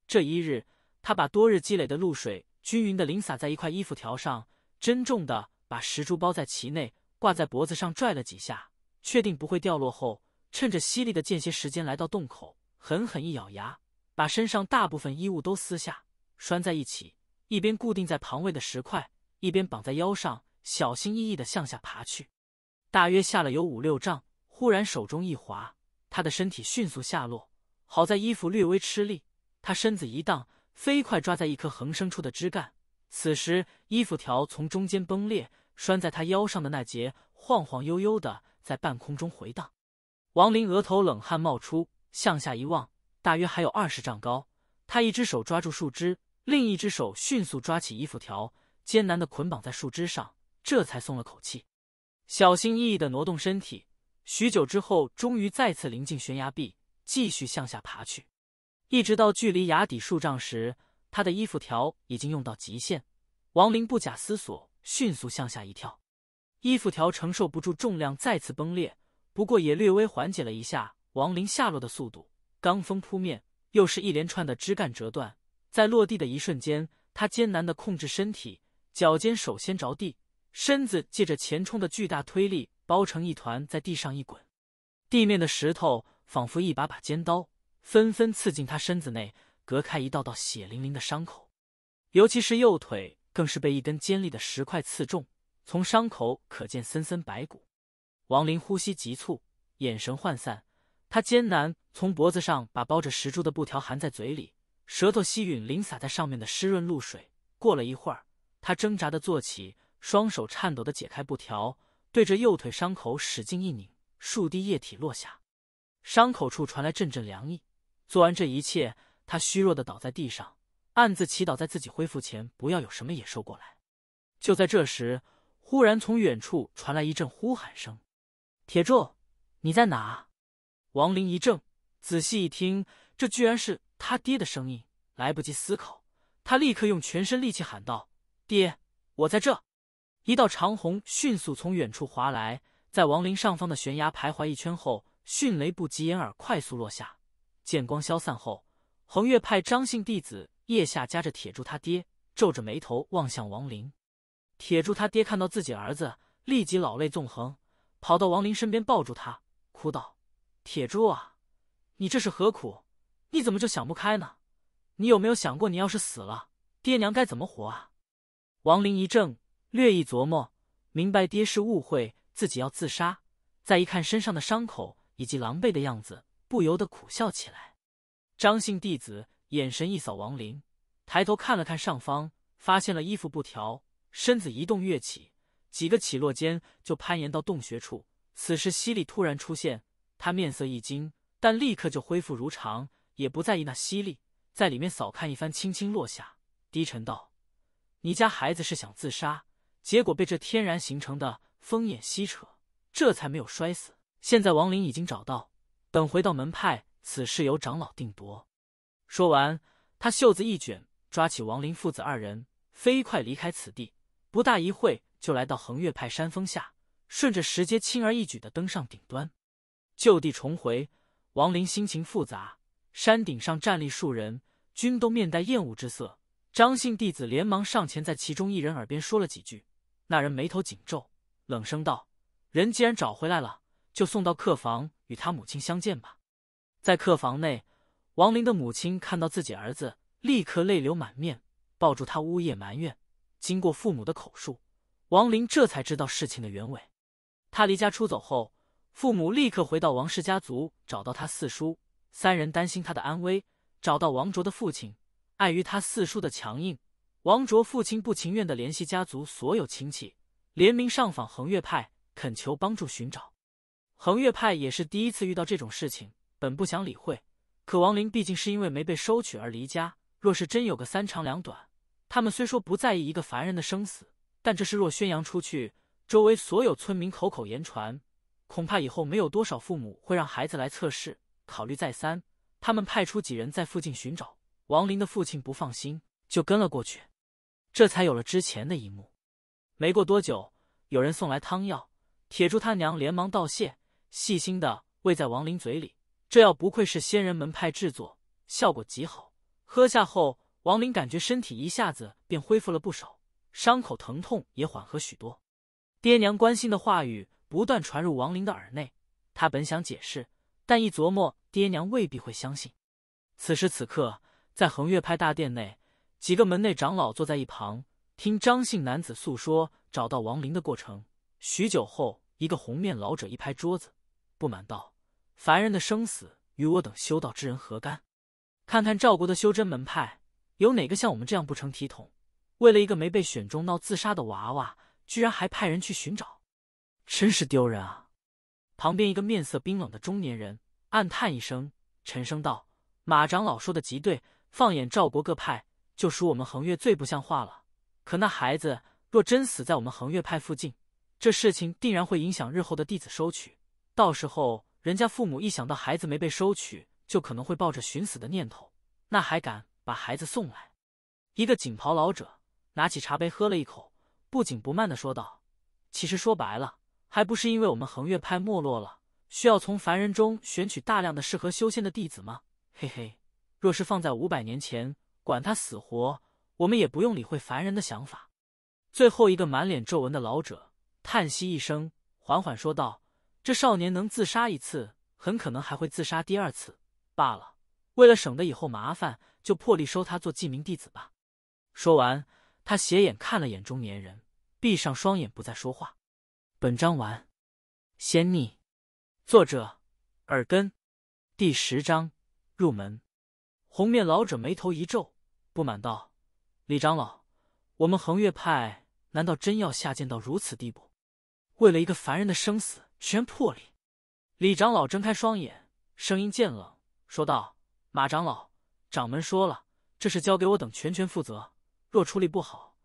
[SPEAKER 1] 这一日，他把多日积累的露水均匀的淋洒在一块衣服条上，珍重地把石珠包在其内，挂在脖子上，拽了几下，确定不会掉落后，趁着犀利的间歇时间，来到洞口。狠狠一咬牙，把身上大部分衣物都撕下，拴在一起，一边固定在旁位的石块，一边绑在腰上，小心翼翼地向下爬去。大约下了有五六丈，忽然手中一滑，他的身体迅速下落。好在衣服略微吃力，他身子一荡，飞快抓在一棵横生出的枝干。此时衣服条从中间崩裂，拴在他腰上的那节晃晃悠悠的在半空中回荡。王林额头冷汗冒出。向下一望，大约还有二十丈高。他一只手抓住树枝，另一只手迅速抓起衣服条，艰难的捆绑在树枝上，这才松了口气。小心翼翼的挪动身体，许久之后，终于再次临近悬崖壁，继续向下爬去。一直到距离崖底数丈时，他的衣服条已经用到极限。王林不假思索，迅速向下一跳，衣服条承受不住重量，再次崩裂。不过也略微缓解了一下。王林下落的速度，罡风扑面，又是一连串的枝干折断。在落地的一瞬间，他艰难的控制身体，脚尖首先着地，身子借着前冲的巨大推力，包成一团，在地上一滚。地面的石头仿佛一把把尖刀，纷纷刺进他身子内，割开一道道血淋淋的伤口。尤其是右腿，更是被一根尖利的石块刺中，从伤口可见森森白骨。王林呼吸急促，眼神涣散。他艰难从脖子上把包着石柱的布条含在嘴里，舌头吸吮淋洒在上面的湿润露水。过了一会儿，他挣扎的坐起，双手颤抖的解开布条，对着右腿伤口使劲一拧，数滴液体落下，伤口处传来阵阵凉意。做完这一切，他虚弱的倒在地上，暗自祈祷在自己恢复前不要有什么野兽过来。就在这时，忽然从远处传来一阵呼喊声：“铁柱，你在哪？”王林一怔，仔细一听，这居然是他爹的声音。来不及思考，他立刻用全身力气喊道：“爹，我在这！”一道长虹迅速从远处划来，在王林上方的悬崖徘徊一圈后，迅雷不及掩耳，快速落下。剑光消散后，恒月派张姓弟子腋下夹着铁柱，他爹皱着眉头望向王林。铁柱他爹看到自己儿子，立即老泪纵横，跑到王林身边抱住他，哭道。铁柱啊，你这是何苦？你怎么就想不开呢？你有没有想过，你要是死了，爹娘该怎么活啊？王林一怔，略一琢磨，明白爹是误会自己要自杀。再一看身上的伤口以及狼狈的样子，不由得苦笑起来。张姓弟子眼神一扫，王林抬头看了看上方，发现了衣服布条，身子一动，跃起，几个起落间就攀岩到洞穴处。此时犀利突然出现。他面色一惊，但立刻就恢复如常，也不在意那犀利，在里面扫看一番，轻轻落下，低沉道：“你家孩子是想自杀，结果被这天然形成的风眼吸扯，这才没有摔死。现在王林已经找到，等回到门派，此事由长老定夺。”说完，他袖子一卷，抓起王林父子二人，飞快离开此地。不大一会，就来到恒岳派山峰下，顺着石阶，轻而易举的登上顶端。就地重回，王林心情复杂。山顶上站立数人，均都面带厌恶之色。张姓弟子连忙上前，在其中一人耳边说了几句。那人眉头紧皱，冷声道：“人既然找回来了，就送到客房与他母亲相见吧。”在客房内，王林的母亲看到自己儿子，立刻泪流满面，抱住他呜咽埋怨。经过父母的口述，王林这才知道事情的原委。他离家出走后。父母立刻回到王氏家族，找到他四叔。三人担心他的安危，找到王卓的父亲。碍于他四叔的强硬，王卓父亲不情愿地联系家族所有亲戚，联名上访恒岳派，恳求帮助寻找。恒岳派也是第一次遇到这种事情，本不想理会。可王林毕竟是因为没被收取而离家，若是真有个三长两短，他们虽说不在意一个凡人的生死，但这事若宣扬出去，周围所有村民口口言传。恐怕以后没有多少父母会让孩子来测试。考虑再三，他们派出几人在附近寻找。王林的父亲不放心，就跟了过去，这才有了之前的一幕。没过多久，有人送来汤药，铁柱他娘连忙道谢，细心的喂在王林嘴里。这药不愧是仙人门派制作，效果极好。喝下后，王林感觉身体一下子便恢复了不少，伤口疼痛也缓和许多。爹娘关心的话语。不断传入王林的耳内，他本想解释，但一琢磨，爹娘未必会相信。此时此刻，在恒岳派大殿内，几个门内长老坐在一旁，听张姓男子诉说找到王林的过程。许久后，一个红面老者一拍桌子，不满道：“凡人的生死与我等修道之人何干？看看赵国的修真门派，有哪个像我们这样不成体统？为了一个没被选中闹自杀的娃娃，居然还派人去寻找。”真是丢人啊！旁边一个面色冰冷的中年人暗叹一声，沉声道：“马长老说的极对，放眼赵国各派，就属我们恒越最不像话了。可那孩子若真死在我们恒越派附近，这事情定然会影响日后的弟子收取。到时候人家父母一想到孩子没被收取，就可能会抱着寻死的念头，那还敢把孩子送来？”一个锦袍老者拿起茶杯喝了一口，不紧不慢的说道：“其实说白了。”还不是因为我们恒月派没落了，需要从凡人中选取大量的适合修仙的弟子吗？嘿嘿，若是放在五百年前，管他死活，我们也不用理会凡人的想法。最后一个满脸皱纹的老者叹息一声，缓缓说道：“这少年能自杀一次，很可能还会自杀第二次。罢了，为了省得以后麻烦，就破例收他做记名弟子吧。”说完，他斜眼看了眼中年人，闭上双眼，不再说话。本章完，仙逆，作者耳根，第十章入门。红面老者眉头一皱，不满道：“李长老，我们恒月派难道真要下贱到如此地步？为了一个凡人的生死，居然破例！”李长老睁开双眼，声音渐冷，说道：“马长老，掌门说了，这事交给我等全权负责。若处理不好，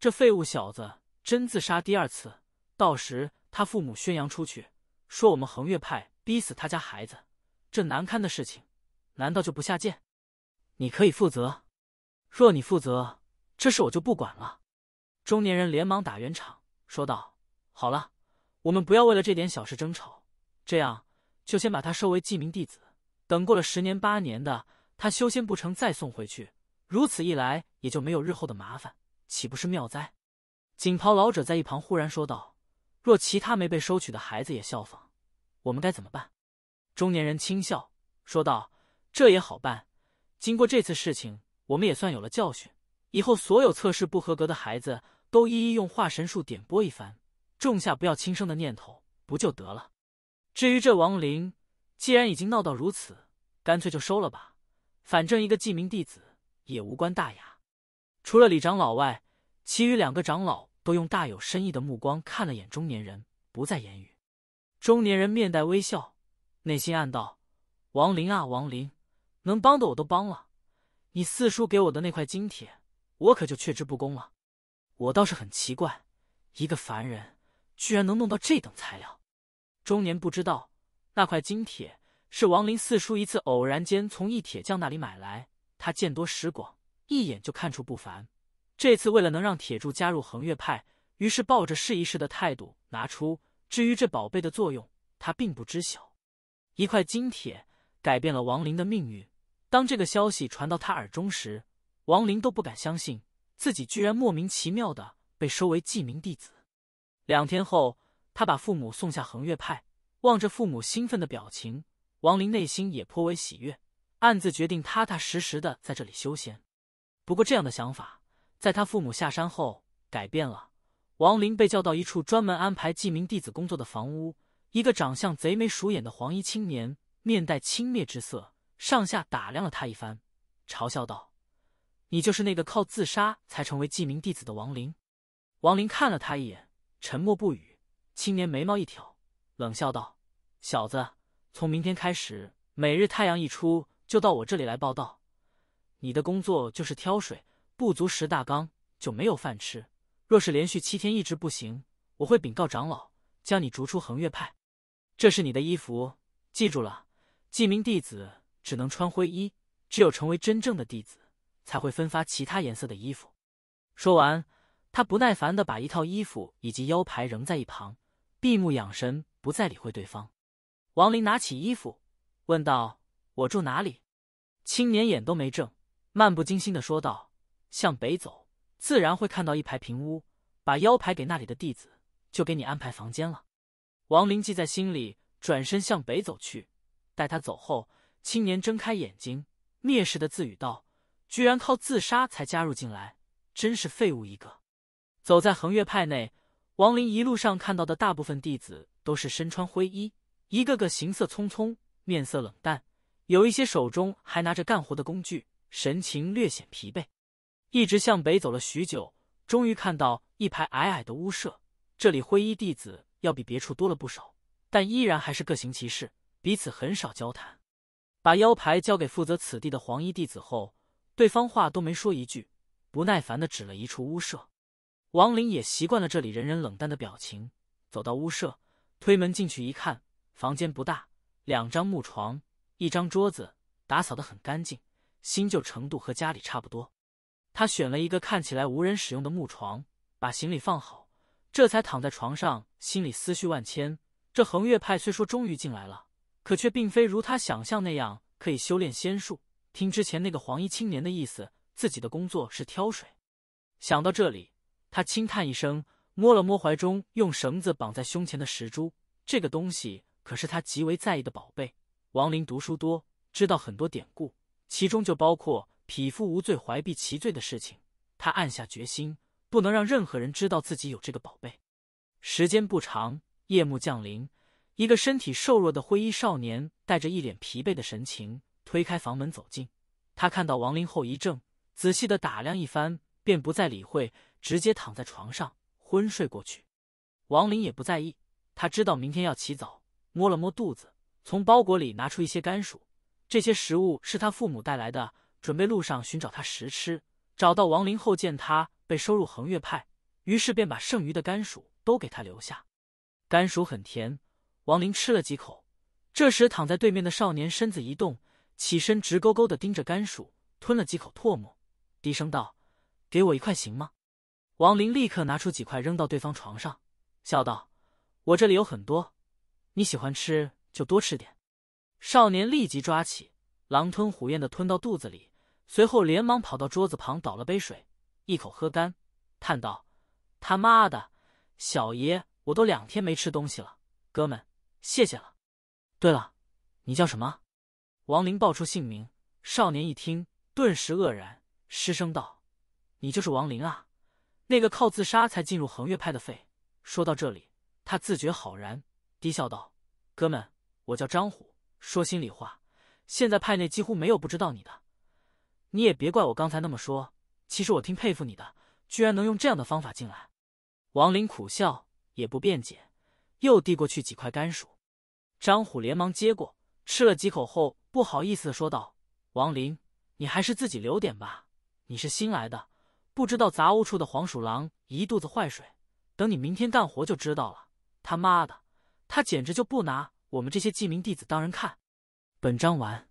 [SPEAKER 1] 这废物小子真自杀第二次。”到时他父母宣扬出去，说我们恒岳派逼死他家孩子，这难堪的事情难道就不下贱？你可以负责，若你负责这事我就不管了。中年人连忙打圆场说道：“好了，我们不要为了这点小事争吵。这样就先把他收为记名弟子，等过了十年八年的他修仙不成再送回去。如此一来也就没有日后的麻烦，岂不是妙哉？”锦袍老者在一旁忽然说道。若其他没被收取的孩子也效仿，我们该怎么办？中年人轻笑说道：“这也好办，经过这次事情，我们也算有了教训。以后所有测试不合格的孩子，都一一用化神术点拨一番，种下不要轻生的念头，不就得了？至于这王林，既然已经闹到如此，干脆就收了吧，反正一个记名弟子也无关大雅。除了李长老外，其余两个长老。”都用大有深意的目光看了眼中年人，不再言语。中年人面带微笑，内心暗道：“王林啊，王林，能帮的我都帮了，你四叔给我的那块金铁，我可就却之不恭了。”我倒是很奇怪，一个凡人居然能弄到这等材料。中年不知道那块金铁是王林四叔一次偶然间从一铁匠那里买来，他见多识广，一眼就看出不凡。这次为了能让铁柱加入恒月派，于是抱着试一试的态度拿出。至于这宝贝的作用，他并不知晓。一块金铁改变了王林的命运。当这个消息传到他耳中时，王林都不敢相信自己居然莫名其妙的被收为记名弟子。两天后，他把父母送下恒月派，望着父母兴奋的表情，王林内心也颇为喜悦，暗自决定踏踏实实的在这里修仙。不过这样的想法。在他父母下山后，改变了。王林被叫到一处专门安排记名弟子工作的房屋。一个长相贼眉鼠眼的黄衣青年，面带轻蔑之色，上下打量了他一番，嘲笑道：“你就是那个靠自杀才成为记名弟子的王林？”王林看了他一眼，沉默不语。青年眉毛一挑，冷笑道：“小子，从明天开始，每日太阳一出，就到我这里来报道。你的工作就是挑水。”不足十大纲就没有饭吃。若是连续七天一直不行，我会禀告长老，将你逐出恒岳派。这是你的衣服，记住了，记名弟子只能穿灰衣，只有成为真正的弟子，才会分发其他颜色的衣服。说完，他不耐烦的把一套衣服以及腰牌扔在一旁，闭目养神，不再理会对方。王林拿起衣服，问道：“我住哪里？”青年眼都没正，漫不经心的说道。向北走，自然会看到一排平屋。把腰牌给那里的弟子，就给你安排房间了。王林记在心里，转身向北走去。待他走后，青年睁开眼睛，蔑视的自语道：“居然靠自杀才加入进来，真是废物一个。”走在恒岳派内，王林一路上看到的大部分弟子都是身穿灰衣，一个个行色匆匆，面色冷淡，有一些手中还拿着干活的工具，神情略显疲惫。一直向北走了许久，终于看到一排矮矮的屋舍。这里灰衣弟子要比别处多了不少，但依然还是各行其事，彼此很少交谈。把腰牌交给负责此地的黄衣弟子后，对方话都没说一句，不耐烦的指了一处屋舍。王林也习惯了这里人人冷淡的表情，走到屋舍，推门进去一看，房间不大，两张木床，一张桌子，打扫的很干净，新旧程度和家里差不多。他选了一个看起来无人使用的木床，把行李放好，这才躺在床上，心里思绪万千。这恒岳派虽说终于进来了，可却并非如他想象那样可以修炼仙术。听之前那个黄衣青年的意思，自己的工作是挑水。想到这里，他轻叹一声，摸了摸怀中用绳子绑在胸前的石珠，这个东西可是他极为在意的宝贝。王林读书多，知道很多典故，其中就包括。匹夫无罪，怀璧其罪的事情，他暗下决心，不能让任何人知道自己有这个宝贝。时间不长，夜幕降临，一个身体瘦弱的灰衣少年，带着一脸疲惫的神情，推开房门走进。他看到王林后一怔，仔细的打量一番，便不再理会，直接躺在床上昏睡过去。王林也不在意，他知道明天要起早，摸了摸肚子，从包裹里拿出一些干薯。这些食物是他父母带来的。准备路上寻找他食吃，找到王林后见他被收入恒月派，于是便把剩余的甘薯都给他留下。甘薯很甜，王林吃了几口。这时躺在对面的少年身子一动，起身直勾勾的盯着甘薯，吞了几口唾沫，低声道：“给我一块行吗？”王林立刻拿出几块扔到对方床上，笑道：“我这里有很多，你喜欢吃就多吃点。”少年立即抓起，狼吞虎咽的吞到肚子里。随后连忙跑到桌子旁倒了杯水，一口喝干，叹道：“他妈的，小爷我都两天没吃东西了，哥们，谢谢了。对了，你叫什么？”王林报出姓名，少年一听，顿时愕然，失声道：“你就是王林啊，那个靠自杀才进入恒岳派的废？”说到这里，他自觉好然，低笑道：“哥们，我叫张虎。说心里话，现在派内几乎没有不知道你的。”你也别怪我刚才那么说，其实我挺佩服你的，居然能用这样的方法进来。王林苦笑，也不辩解，又递过去几块甘薯。张虎连忙接过，吃了几口后，不好意思的说道：“王林，你还是自己留点吧，你是新来的，不知道杂物处的黄鼠狼一肚子坏水，等你明天干活就知道了。他妈的，他简直就不拿我们这些记名弟子当人看。”本章完。